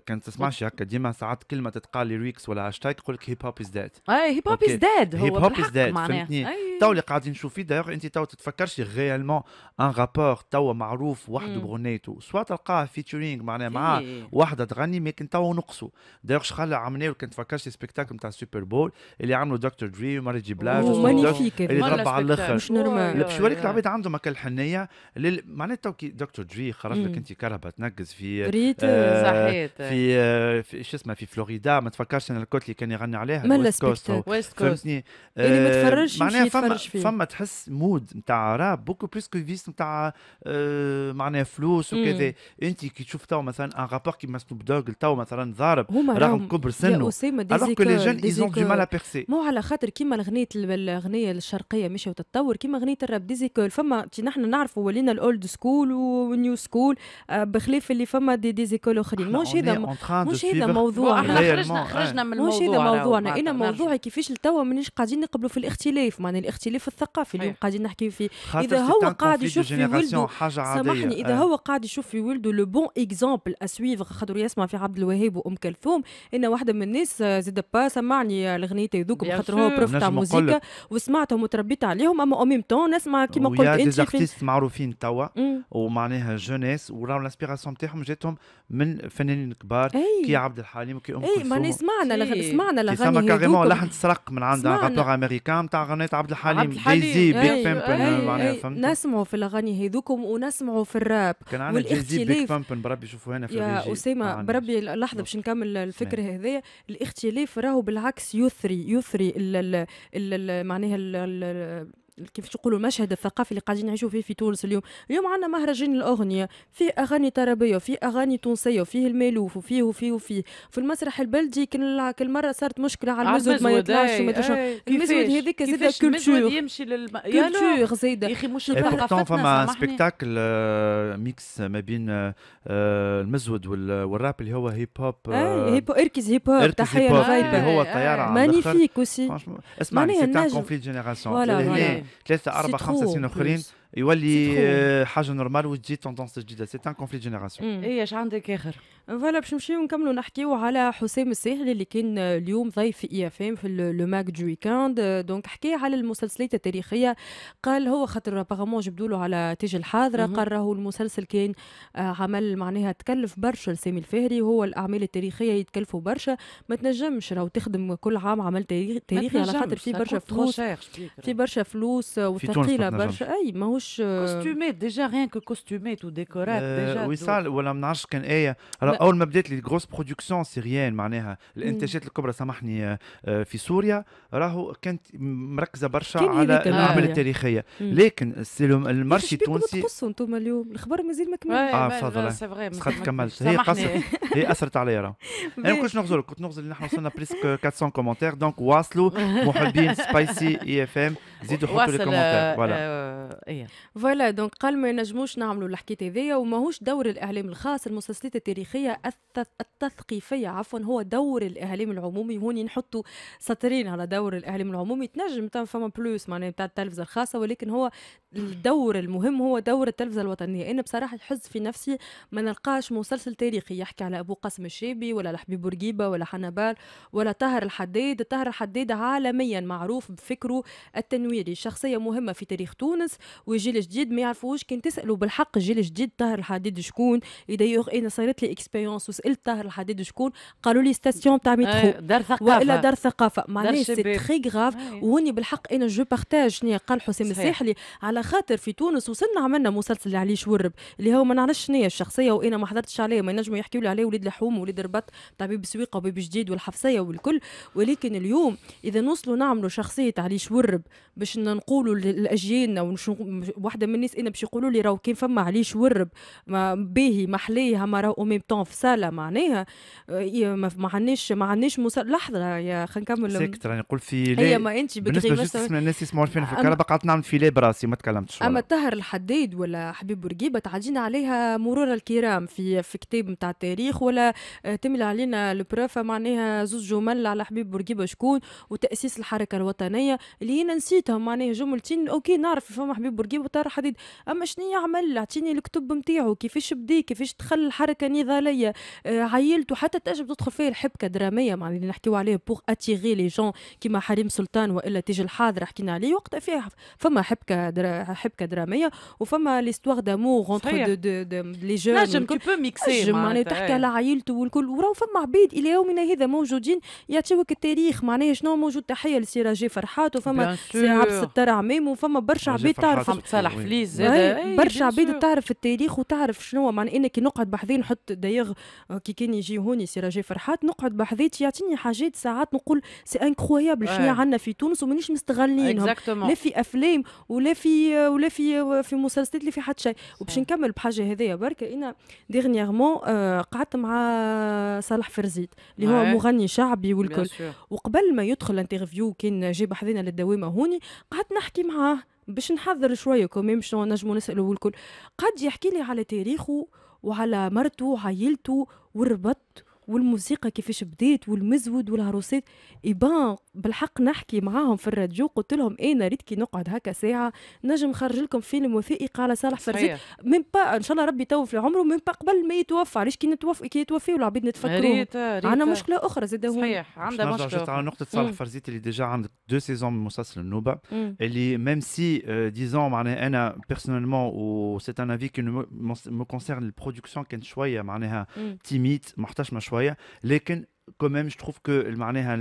كانت تسمعش هكا ديما ساعات كلمه تتقال ريكس ولا هاشتاج تقول لك هيب هوب از ديد اي هيب هوب از ديد هيب هوب از ديد فهمتني تو اللي قاعدين نشوف فيه دايوغ انت تو تتفكرش ريالمون ان رابور تو معروف وحده بغنيته سوا تلقاه فيتشرينغ معناها مع وحده تغني ميكن تو نقصوا دايوغ شخال عملناه كان تفكرش سبيكتاكل نتاع سوبر بول اللي عملوا دكتور دريم ماري جي بلاج اللي ضرب على الاخر مش نورمال باش يوريك العباد عندهم هكا الحنيه معناتها تو كي دكتور دري خرج لك انت كرهب تلعبها تنقز في ريت آه في, آه في شو اسمه في فلوريدا ما تفكرش انا الكوت اللي كان يغني عليها ويست كوست ويست كوست فهمتني اللي ما تفرجش معناها فما فما تحس مود نتاع راب بوكو بلوس كو فيس نتاع آه، معناها فلوس وكذا انت كي تشوف تو مثلا ان رابور كيما سنوب دوغ تو مثلا ضارب رغم كبر سنه الوغ كو لي جون ايزون دو مال بيرسي مو على خاطر كيما الغنيه الاغنيه الشرقيه مشي وتتطور كيما اغنيه الراب ديزيكول فما نحن نعرفوا ولينا الاولد سكول والنيو سكول بخلاف اللي فما دي دي زيكول اخرين مش هذا مش هذا موضوع احنا خرجنا خرجنا من الموضوع مش هذا موضوعنا انا موضوعي كيفاش لتوا مانيش قاعدين نقبلوا في الاختلاف معناها الاختلاف الثقافي اليوم أيوة. قاعدين نحكي فيه اذا أه. هو قاعد يشوف في ولده سامحني اذا هو قاعد يشوف في ولده لو بون اكزومبل اسويفغ خاطر يسمع في عبد الوهاب وام كلثوم انا واحده من الناس آه، زاد با سمعني آه، الاغنيات هذوك خاطر هو بروف تاع موزيكا وسمعتهم وتربيت عليهم اما او ميم تون نسمع كيما قلت انت معروفين توا ومعناها جوناس وراهم الانسبيراسيون تاعهم جاتهم من فنانين كبار أي. كي عبد الحليم وكي ام كلثوم اي ماني سمعنا لغ... سمعنا الاغاني سمع كاريمون لحن تسرق من عند رابور امريكان تاع غنيت عبد الحليم ديزي بيك بامبن معناها فهمت نسمعوا في الاغاني هذوكم ونسمعوا في الراب كان عندنا ديزي بيك بامبن بربي شوفوا هنا في يا اسامه بربي لحظه باش نكمل الفكره هذايا الاختلاف راهو بالعكس يثري يثري معناها كيف تقولوا المشهد الثقافي اللي قاعدين نعيشوا فيه في تونس اليوم اليوم عندنا مهرجان الاغنيه فيه اغاني طربيه وفيه اغاني تونسيه وفيه المالوف وفيه وفيه وفيه في المسرح البلدي كل مره صارت مشكله على المزود ما يطلعش ما إيه، إيه، المزود هذاك زاد كولتور يمشي للم... كولتور زايده يا اخي مش إيه، ثقافتنا فما سبيكتاكل آه، ميكس ما بين آه، المزود والراب اللي هو هيب هوب هيب اركز هيب هوب تحيه لغايبه اللي هو الطياره مانيفيك اوسي اسمعني سي ان كونفلي جينيراسيون ثلاثة أربعة خمسة سنين أخرين يولي آه، حاجه نورمال وتجي توندونس جديده سي ان كونفلي جينيراسيون اي اش عندك اخر فوالا باش نمشيو نكملوا نحكيو على حسام الساهلي اللي كان آه، اليوم ضيف في اي اف ام في لو ماك دو ويكاند آه، دونك حكى على المسلسلات التاريخيه قال هو خاطر باغامون جبدوا له على تاج الحاضره قال راهو المسلسل كان عمل معناها تكلف برشا لسامي الفهري هو الاعمال التاريخيه يتكلفوا برشا ما تنجمش راهو تخدم كل عام عمل تاريخي على خاطر في برشا فلوس في برشا فلوس وثقيله برشا اي ماهوش مش كوستيمات ديجا ريان كو كوستيمات وديكورات ديجا وصال ولا ما نعرفش كان ايه اول ما بدات لي جروس برودكسيون سيريان معناها الانتاجات الكبرى سامحني آه، آه، في سوريا راهو كانت مركزه برشا على الاعمال التاريخيه لكن المرشي التونسي شنو تقصوا انتم اليوم الخبر مازال ما كملتش اه تفضل خاطر كملت هي قصرت هي اثرت عليا راهو انا ما كنتش نغزل كنت نغزل نحن وصلنا بريسك 400 كومنتير دونك واصلوا محبين سبايسي اي اف ام زيدوا حطوا لي كومنتار فوالا آه، آه، إيه. فوالا دونك قال ما ينجموش نعملوا الحكايه هذيا وماهوش دور الاعلام الخاص المسلسلات التاريخيه التثقيفيه عفوا هو دور الاعلام العمومي هوني نحطوا سطرين على دور الاعلام العمومي تنجم فما بلوس معناها بتاع التلفزه الخاصه ولكن هو الدور المهم هو دور التلفزه الوطنيه انا بصراحه حز في نفسي ما نلقاش مسلسل تاريخي يحكي على ابو قاسم الشابي ولا الحبيب بورقيبه ولا حنبال ولا طاهر الحداد طاهر الحداد عالميا معروف بفكره التنويري التنمويه شخصيه مهمه في تاريخ تونس والجيل الجديد ما يعرفوش كان تسالوا بالحق الجيل الجديد طاهر الحديد شكون دايوغ انا صارت لي اكسبيريونس وسالت طاهر الحديد شكون قالوا لي ستاسيون تاع مترو دار ثقافه والا دار ثقافه معناها سي تري غراف وهوني بالحق انا جو بارتاج شنو قال حسام الساحلي على خاطر في تونس وصلنا عملنا مسلسل اللي عليه شورب اللي هو ما نعرفش شنو الشخصيه وانا ما حضرتش عليه ما ينجموا يحكيوا لي عليه وليد الحوم وليد ربط تاع سويقه وبيب جديد والحفصيه والكل ولكن اليوم اذا نوصلوا نعملوا شخصيه علي شورب باش نقولوا لاجيالنا واحده من الناس انا باش يقولوا لي راهو كان فما عليش ورب ما باهي ما حليها ما راهو ميم طون في ساله معناها اه، ما عندناش ما عندناش لحظه يا خلينا نكمل سكت راني نقول في هي ما انت بالنسبه جست الناس يسمعوا فينا في الكهرباء قعدت نعمل فيلي براسي ما تكلمتش اما طاهر الحداد ولا حبيب بورقيبه تعدينا عليها مرور الكرام في في كتاب نتاع التاريخ ولا اه، تملى علينا البروفا معناها زوج جمل على حبيب بورقيبه شكون وتاسيس الحركه الوطنيه اللي انا نسيت لقيتهم معناها جملتين اوكي نعرف فما حبيب بورقيب وطار حديد اما شنو يعمل اعطيني الكتب نتاعو كيفاش بدا كيفاش دخل الحركه النضاليه آه عيلته حتى تجب تدخل فيه الحبكه دراميه معناها اللي نحكيو عليه بوغ اتيغي لي جون كيما حريم سلطان والا تيجي الحاضره حكينا عليه وقتها فيها فما حبكه درا حبكه دراميه وفما ليستواغ دامور اونتر دو دو, لي جون نجم تو بو ميكسي معناها تحكي إيه. على عائلته والكل وراو فما عبيد الى يومنا هذا موجودين يعطيوك التاريخ معناها شنو موجود تحيه لسي راجي فرحات وفما عبس الترع ميمو وفما برشا عباد تعرف محمد صالح فليز إيه، زاد إيه، إيه، برشا عباد تعرف التاريخ وتعرف شنو معنى انا كي نقعد بحذي نحط دايغ آه، كي كان يجي هوني سي راجي فرحات نقعد بحذيتي يعطيني حاجات ساعات نقول سي انكرويابل شنو عندنا في تونس ومانيش مستغلينهم لا في افلام ولا في ولا في في مسلسلات لا في حتى شيء وباش نكمل بحاجه هذيا برك انا ديغنييغمون قعدت مع صالح فرزيت اللي هو مغني شعبي والكل وقبل ما يدخل انترفيو كان جاب حذينا للدوامه هوني قعدت نحكي معاه باش نحذر شويه ميم باش نجمو نسألو الكل قعد يحكي لي على تاريخه وعلى مرته وعائلته والربط والموسيقى كيفاش بدات والمزود والهروسات يبان بالحق نحكي معاهم في الراديو قلت لهم انا ريت كي نقعد هكا ساعه نجم نخرج لكم فيلم وثائقي على صالح فرزيت من با ان شاء الله ربي في عمره من با قبل ما يتوفى علاش كي نتوفى كي يتوفى والعبيد نتفكروا عندنا مشكله اخرى زاد هو صحيح عندنا مشكله على نقطه صالح فرزيت اللي ديجا عندك دو سيزون من مسلسل النوبه اللي ميم سي ديزون معناها انا بيرسونيلمون و سي ان افي كي مو كونسيرن البرودكسيون كانت شويه معناها تيميت ما احتاجش شويه لكن كمان جو تروف كو معناها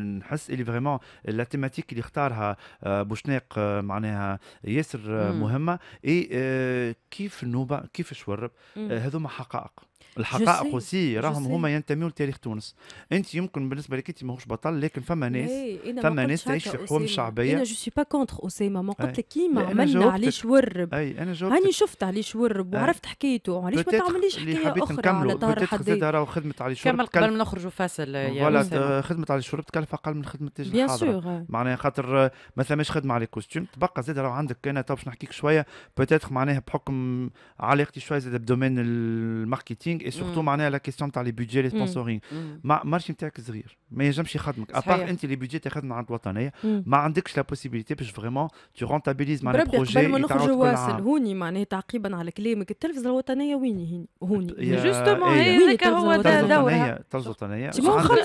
نحس اللي فريمون لا تيماتيك اللي اختارها آه، بوشناق آه، معناها ياسر آه، مهمه اي كيف النوبه كيف الشورب هذوما حقائق الحقائق وسي راهم هما ينتميوا لتاريخ تونس انت يمكن بالنسبه لك انت ماهوش بطل لكن فما ناس إيه، فما ناس تعيش في حوم شعبيه انا جو سي با كونتر اسامه ما قلت لك كيما عملنا عليه شورب اي انا جاوبتك هاني شفت عليه شورب وعرفت حكايته علاش ما تعمليش حكايه اخرى على طهر زاد راهو خدمه علي شورب كمل قبل ما نخرجوا فاصل فوالا euh، خدمه علي شورب تكلف اقل من خدمه تاج بيان سور معناها خاطر آه، ما ثماش خدمه على كوستيم تبقى زاد راهو عندك انا تو باش نحكيك شويه بوتيتر معناها بحكم علاقتي شويه زاد بدومين الماركتينغ سبونسورينغ اي سورتو معناها لا كيستيون تاع لي بيدجي لي سبونسورين ما مارشي نتاعك صغير ما ينجمش يخدمك ابار انت لي بيدجي تاخذ من عند الوطنيه ما عندكش لا بوسيبيليتي باش فريمون تو رونتابيليز معناها بروجي قبل ما نخرجوا واصل هوني معناها تعقيبا على كلامك التلفزه الوطنيه وين هوني جوستومون هذاك هو دورها التلفزه الوطنيه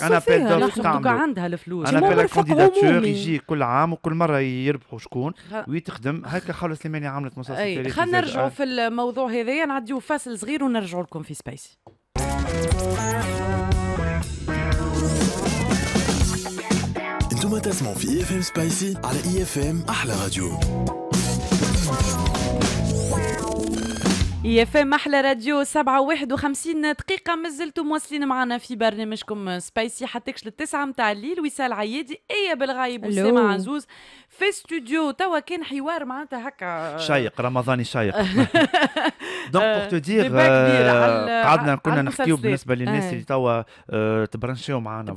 انا بيل عندها الفلوس انا بيل كونديداتور يجي كل عام وكل مره يربحوا شكون ويتخدم هكا خلص خاله ماني عملت مسلسل خلينا نرجعوا في الموضوع هذايا نعديو فاصل صغير ونرجعوا لكم في سبيس دلوقتي انتم تسمعوا في اي اف ام سبايسي على اي اف ام احلى راديو يا فم احلى راديو 7 51 دقيقه مازلتوا مواصلين معنا في برنامجكم سبايسي حتىكش للتسعه متاع الليل وسال عيادي ايا إيه بالغايب وسام عزوز في استوديو توا كان حوار معناتها هكا شيق رمضاني شيق دونك بور تو دير قعدنا كنا نحكيو بالنسبه للناس آه. اللي توا آه، تبرانشيو معنا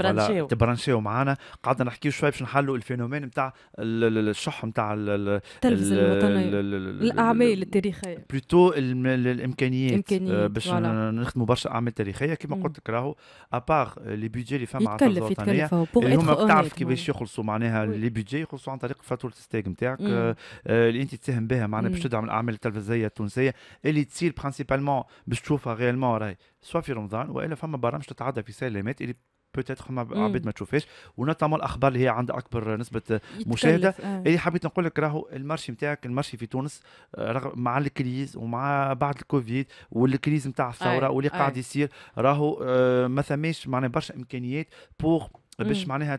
تبرانشيو معنا قعدنا نحكيو شويه باش نحلوا الفينومين نتاع الشح نتاع التلفزه الوطنيه الاعمال التاريخيه بلوتو الامكانيات آه، باش نخدموا برشا اعمال تاريخيه كما قلت لك راهو ابار لي بودجي اللي فما عطاء الوطنيه اللي هما بتعرف كيفاش يخلصوا معناها لي بودجي يخلصوا عن طريق فاتوره الستيك نتاعك آه، اللي انت تساهم بها معناها باش تدعم الاعمال التلفزيونيه التونسيه اللي تصير برانسيبالمون باش تشوفها غيالمون راهي سوا في رمضان والا فما برامج تتعدى في سلامات اللي بوتيتر ما عباد ما تشوفهاش ونوتامون الاخبار اللي هي عندها اكبر نسبه مشاهده اللي آه. إيه، حبيت نقول لك راهو المارشي نتاعك المارشي في تونس آه، رغم مع الكريز ومع بعد الكوفيد والكريز نتاع الثوره آه، واللي قاعد يصير راهو ما ثماش معناها برشا امكانيات بور باش معناها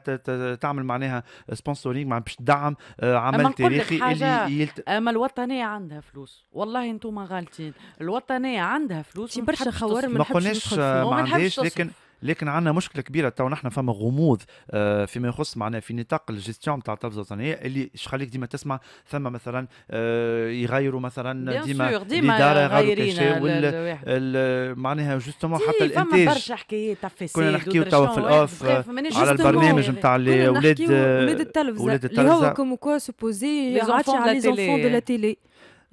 تعمل معناها سبونسورينغ معناها باش تدعم عمل تاريخي اللي يلت... اما الوطنيه عندها فلوس والله انتم غالطين الوطنيه عندها فلوس برشا خوار ما قلناش ما عندهاش لكن لكن عندنا مشكله كبيره تو نحن فما غموض آه، فيما يخص معناها في نطاق الجستيون تاع التلفزه الوطنيه اللي شخليك ديما تسمع ثم مثلا آه، يغيروا مثلا ديما الاداره غيروا معناها جوستومون حتى الانتاج فما برشا حكايات تفاصيل كنا نحكيو توا في الاوف آه، على البرنامج نتاع الاولاد اولاد التلفزه اللي هو كوم كوا سوبوزي يعطي على لي زونفون دو لا تيلي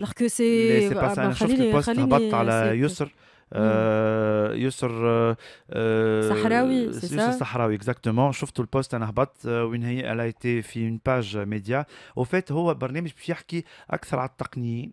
alors سي c'est. C'est pas ça, je trouve que le poste rabat à la Yusr. آه، يسر آه، صحراوي آه، يسر صحراوي اكزاكتومون شفتوا البوست انا هبط وين هي الايتي في اون باج ميديا وفات هو برنامج باش يحكي اكثر على التقنيين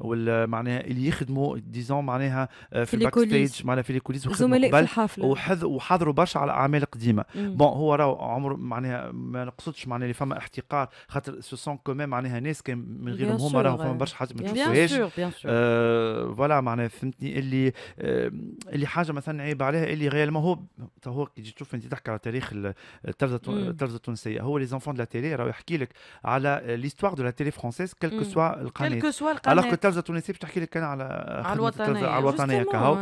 ولا معناها اللي يخدموا ديزون معناها آه، في الباك ستيج معناها في الكوليس زملاء في الحفله وحذ وحضروا برشا على اعمال قديمه بون هو راهو عمره معناها ما نقصدش معناها اللي فما احتقار خاطر سو سون معناها ناس كان من غيرهم هما راهو فما برشا حاجات ما تشوفوهاش فوالا آه، معناها فهمتني اللي آه، اللي حاجه مثلا عيب عليها اللي غير ما هو هو كي تجي تشوف انت تحكي على تاريخ الترجمه التونسيه هو لي زونفون دو لا تيلي راهو يحكي لك على ليستوار دو لا تيلي فرونسيز كيل كو سوا القناه كيل كو سوا القناه علاقه التلفزه التونسيه باش تحكي لك انا على على الوطنيه على الوطنيه كهو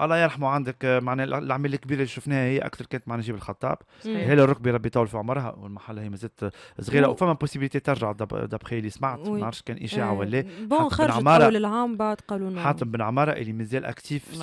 الله يرحمه عندك آه، معنا الاعمال الكبيره اللي شفناها هي اكثر كانت مع نجيب الخطاب هي الركبي ربي يطول في عمرها والمحله هي مازالت صغيره وفما بوسيبيليتي ترجع دابخي اللي سمعت ما نعرفش كان اشاعه ولا لا بون خرجت طول العام بعد قالوا حاتم بن عماره اللي مازال اكتيف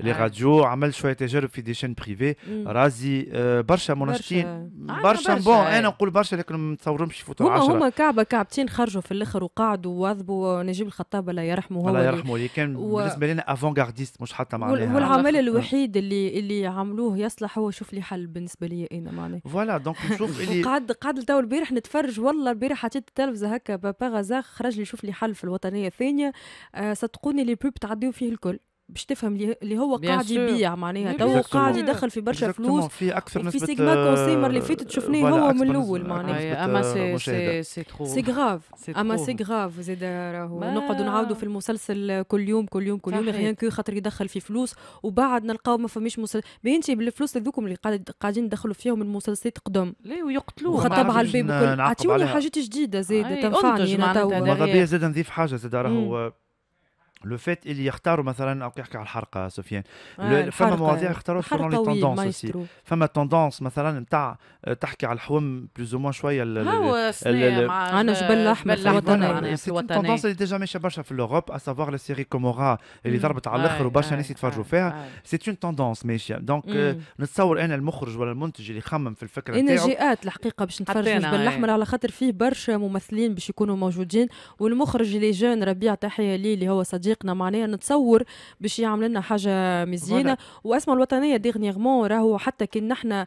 لي راديو عمل شويه تجارب في دي شين بريفي رازي آه، برشا مناشطين برشا بون انا نقول برشا لكن ما نتصورهمش يفوتوا عشرة هما كعبه كعبتين خرجوا في الاخر وقعدوا وواظبوا نجيب الخطاب الله يرحمه الله يرحمه اللي كان بالنسبه لنا افون مش حتى مع عليها والعمل الوحيد اللي اللي عملوه يصلح هو شوف لي حل بالنسبه لي انا معناها فوالا دونك نشوف اللي قعد قعد تو البارح نتفرج والله البارح حطيت التلفزه هكا بابا غزاخ خرج لي شوف لي حل في الوطنيه الثانيه آه، صدقوني لي بوب تعديو فيه الكل باش تفهم اللي هو قاعد يبيع معناها تو قاعد يدخل في برشا فلوس في اكثر نسبه في سيجما كونسيمر اللي فاتت شفناه هو من الاول معناها اما سي سي ترو سي غراف اما سي غراف زاد راهو نقعدوا نعاودوا في المسلسل كل يوم كل يوم كل يوم غير كو خاطر يدخل في فلوس وبعد نلقاو ما فماش مسلسل بينتي بالفلوس هذوكم اللي قاعدين ندخلوا فيهم المسلسلات قدام لا ويقتلوه خطب على الباب كل اعطيوني حاجات جديده زاد تنفعني انا تو ماذا بيا زاد نضيف حاجه زاد راهو لو فات اللي يختاروا مثلا او يحكي على الحرقه سفيان آه، فما مواضيع يختاروا فما لي توندونس اوسي فما توندونس مثلا نتاع آه، تحكي على الحوم بلوز اوموان شويه انا جبل الاحمر في الوطنيه توندونس اللي ديجا ماشيه برشا في الاوروب اسافوار لا سيري كومورا اللي ضربت على الاخر وبرشا ناس يتفرجوا فيها سي اون توندونس ماشيه دونك آه، نتصور انا المخرج ولا المنتج اللي خمم في الفكره نتاعو انا جيئات الحقيقه باش نتفرجوا جبل الاحمر على خاطر فيه برشا ممثلين باش يكونوا موجودين والمخرج اللي جون ربيع تحيه ليه اللي هو صديق صديقنا معناها نتصور باش يعمل لنا حاجه مزيانه واسمه الوطنيه ديغنيغمون راهو حتى كي نحن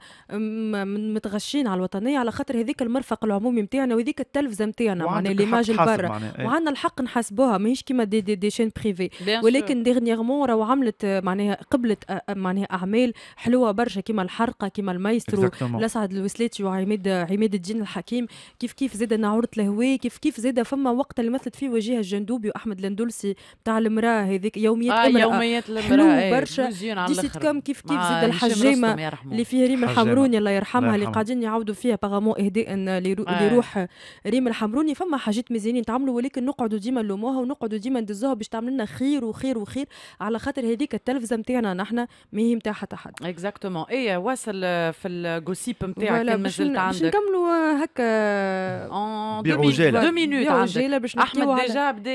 متغشين على الوطنيه على خاطر هذيك المرفق العمومي نتاعنا وهذيك التلفزه نتاعنا معناها ليماج برا إيه. وعندنا الحق نحاسبوها ماهيش كيما دي, دي, دي شين بريفي ولكن ديغنيغمون راهو عملت معناها قبلت معناها اعمال حلوه برشا كيما الحرقه كيما المايسترو الاسعد الوسلاتي وعماد عماد الدين الحكيم كيف كيف زاد نعورة لهوي كيف كيف زاد فما وقت اللي مثلت فيه وجيه الجندوبي واحمد الاندلسي بتاع المراه هذيك يوميات آه المراه يوميات المراه حلو إيه، برشا ديسيت كوم كيف كيف زاد الحجامه اللي فيه ريم الحمروني الله يرحمها اللي قاعدين يعاودوا فيها باغامو اهداء لروح آه. ريم الحمروني فما حاجات مزيانين تعملوا ولكن نقعدوا ديما نلوموها ونقعدوا ديما ندزوها باش تعمل لنا خير وخير وخير على خاطر هذيك التلفزه نتاعنا نحن ماهي نتاع حتى حد اكزاكتومون اي واصل آه، في الجوسيب نتاعك كان مازلت آه، عندك باش نكملوا هكا بعجاله دو مينوت عندك احمد ديجا بدا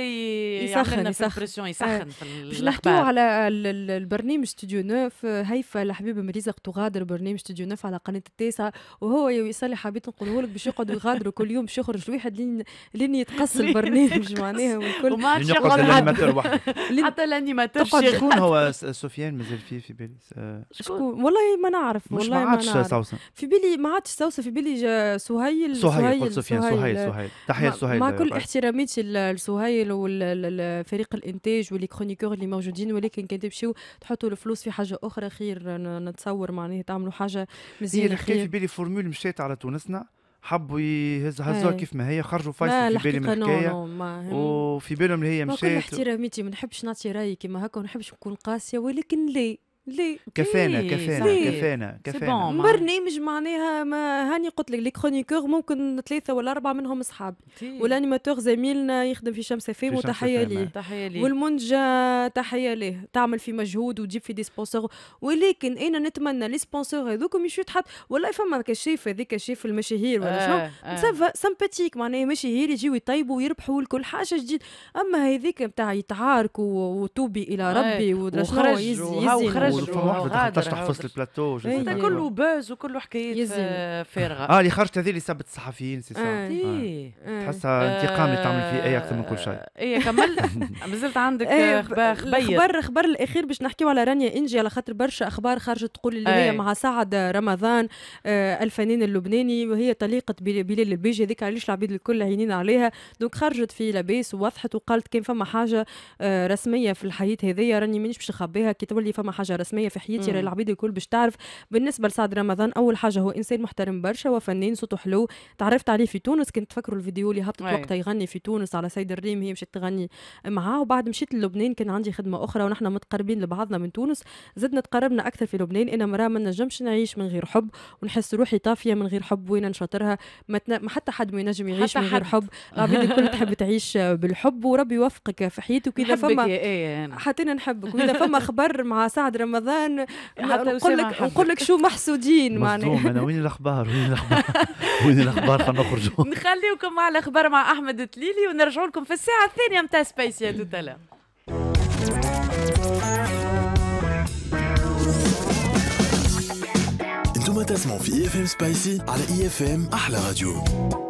يسخن يسخن التلفزيون آه، يسخن باش نحكيو على البرنامج ستوديو نوف هيفا الحبيب مريزق تغادر برنامج ستوديو نوف على قناه التاسعه وهو يا ويصلي حبيت نقوله لك باش يقعدوا يغادروا كل يوم باش يخرج الواحد لين لين يتقص البرنامج معناها والكل وما يقعد الانيماتور وحده حتى الانيماتور شكون هو سفيان مازال فيه في بالي شكون والله ما نعرف والله ما عادش سوسه في بالي ما عادش سوسه في بالي سهيل سهيل سهيل سهيل تحيه سهيل مع كل احتراماتي لسهيل والفريق الانتاج الانتاج واللي كرونيكور اللي موجودين ولكن كان تمشيو تحطوا الفلوس في حاجه اخرى خير نتصور معناها تعملوا حاجه مزيانه إيه، خير في بالي فورمول مشات على تونسنا حبوا يهز إيه. هزوها كيف ما هي خرجوا فايصل في بالي من الحكايه وفي بالهم اللي هي مشات كل احتراميتي ما نحبش نعطي رايي كيما هكا ونحبش نكون قاسيه ولكن ليه لي كفانا كفانا كفانا كفانا bon, برنامج معناها ما هاني قلت لك لي كرونيكور ممكن ثلاثه ولا اربعه منهم اصحاب والانيماتور زميلنا يخدم في شمس فيم وتحيه ليه تحيه ليه تحيه ليه تعمل في مجهود وتجيب في دي سبونسور ولكن انا نتمنى لي سبونسور هذوك مش يتحط والله فما كشيف هذيك الشيف المشاهير ولا آه، شنو آه. معناها مشاهير يجيو يطيبوا ويربحوا لكل حاجه جديد اما هذيك نتاع يتعاركوا وتوبي الى آه، ربي آه. وخرج صدفه واحده تحطاش تحفظ البلاتو إيه، كله باز وكله حكايات آه، فارغه اه اللي خرجت هذه اللي سبت الصحفيين سي إيه. آه. إيه. تحسها انتقام اللي تعمل فيه اي اكثر من كل شيء آه، اي كمل مازلت عندك اخبار خبر الخبر الاخير باش نحكيو على رانيا انجي على خاطر برشا اخبار خرجت تقول اللي هي مع سعد رمضان الفنان اللبناني وهي طليقه بلال البيجي هذيك علاش العبيد الكل عينين عليها دونك خرجت في لاباس ووضحت وقالت كان فما حاجه رسميه في الحياه هذيا راني مانيش باش نخبيها كي تولي فما حاجه رسمية رسميه في حياتي راهي العبيد الكل باش تعرف بالنسبه لسعد رمضان اول حاجه هو انسان محترم برشا وفنان صوته حلو تعرفت عليه في تونس كنت تفكروا الفيديو اللي هبطت وقتها يغني في تونس على سيد الريم هي مشيت تغني معاه وبعد مشيت للبنان كان عندي خدمه اخرى ونحن متقربين لبعضنا من تونس زدنا تقربنا اكثر في لبنان انا مراه ما نجمش نعيش من غير حب ونحس روحي طافيه من غير حب وين نشاطرها ما, تنا... ما حتى حد ما ينجم يعيش من غير حب العباد الكل تحب تعيش بالحب وربي يوفقك في حياتك واذا فما إيه، حتى نحبك واذا فما خبر مع سعد رمضان رمضان نقول لك نقول لك شو محسودين معناها انا وين الاخبار وين الاخبار وين الاخبار خلينا نخرجوا نخليكم مع الاخبار مع احمد تليلي ونرجعوا لكم في الساعه الثانيه نتاع دو توتالا انتم تسمعوا في اي اف ام سبايسي على اي اف ام احلى راديو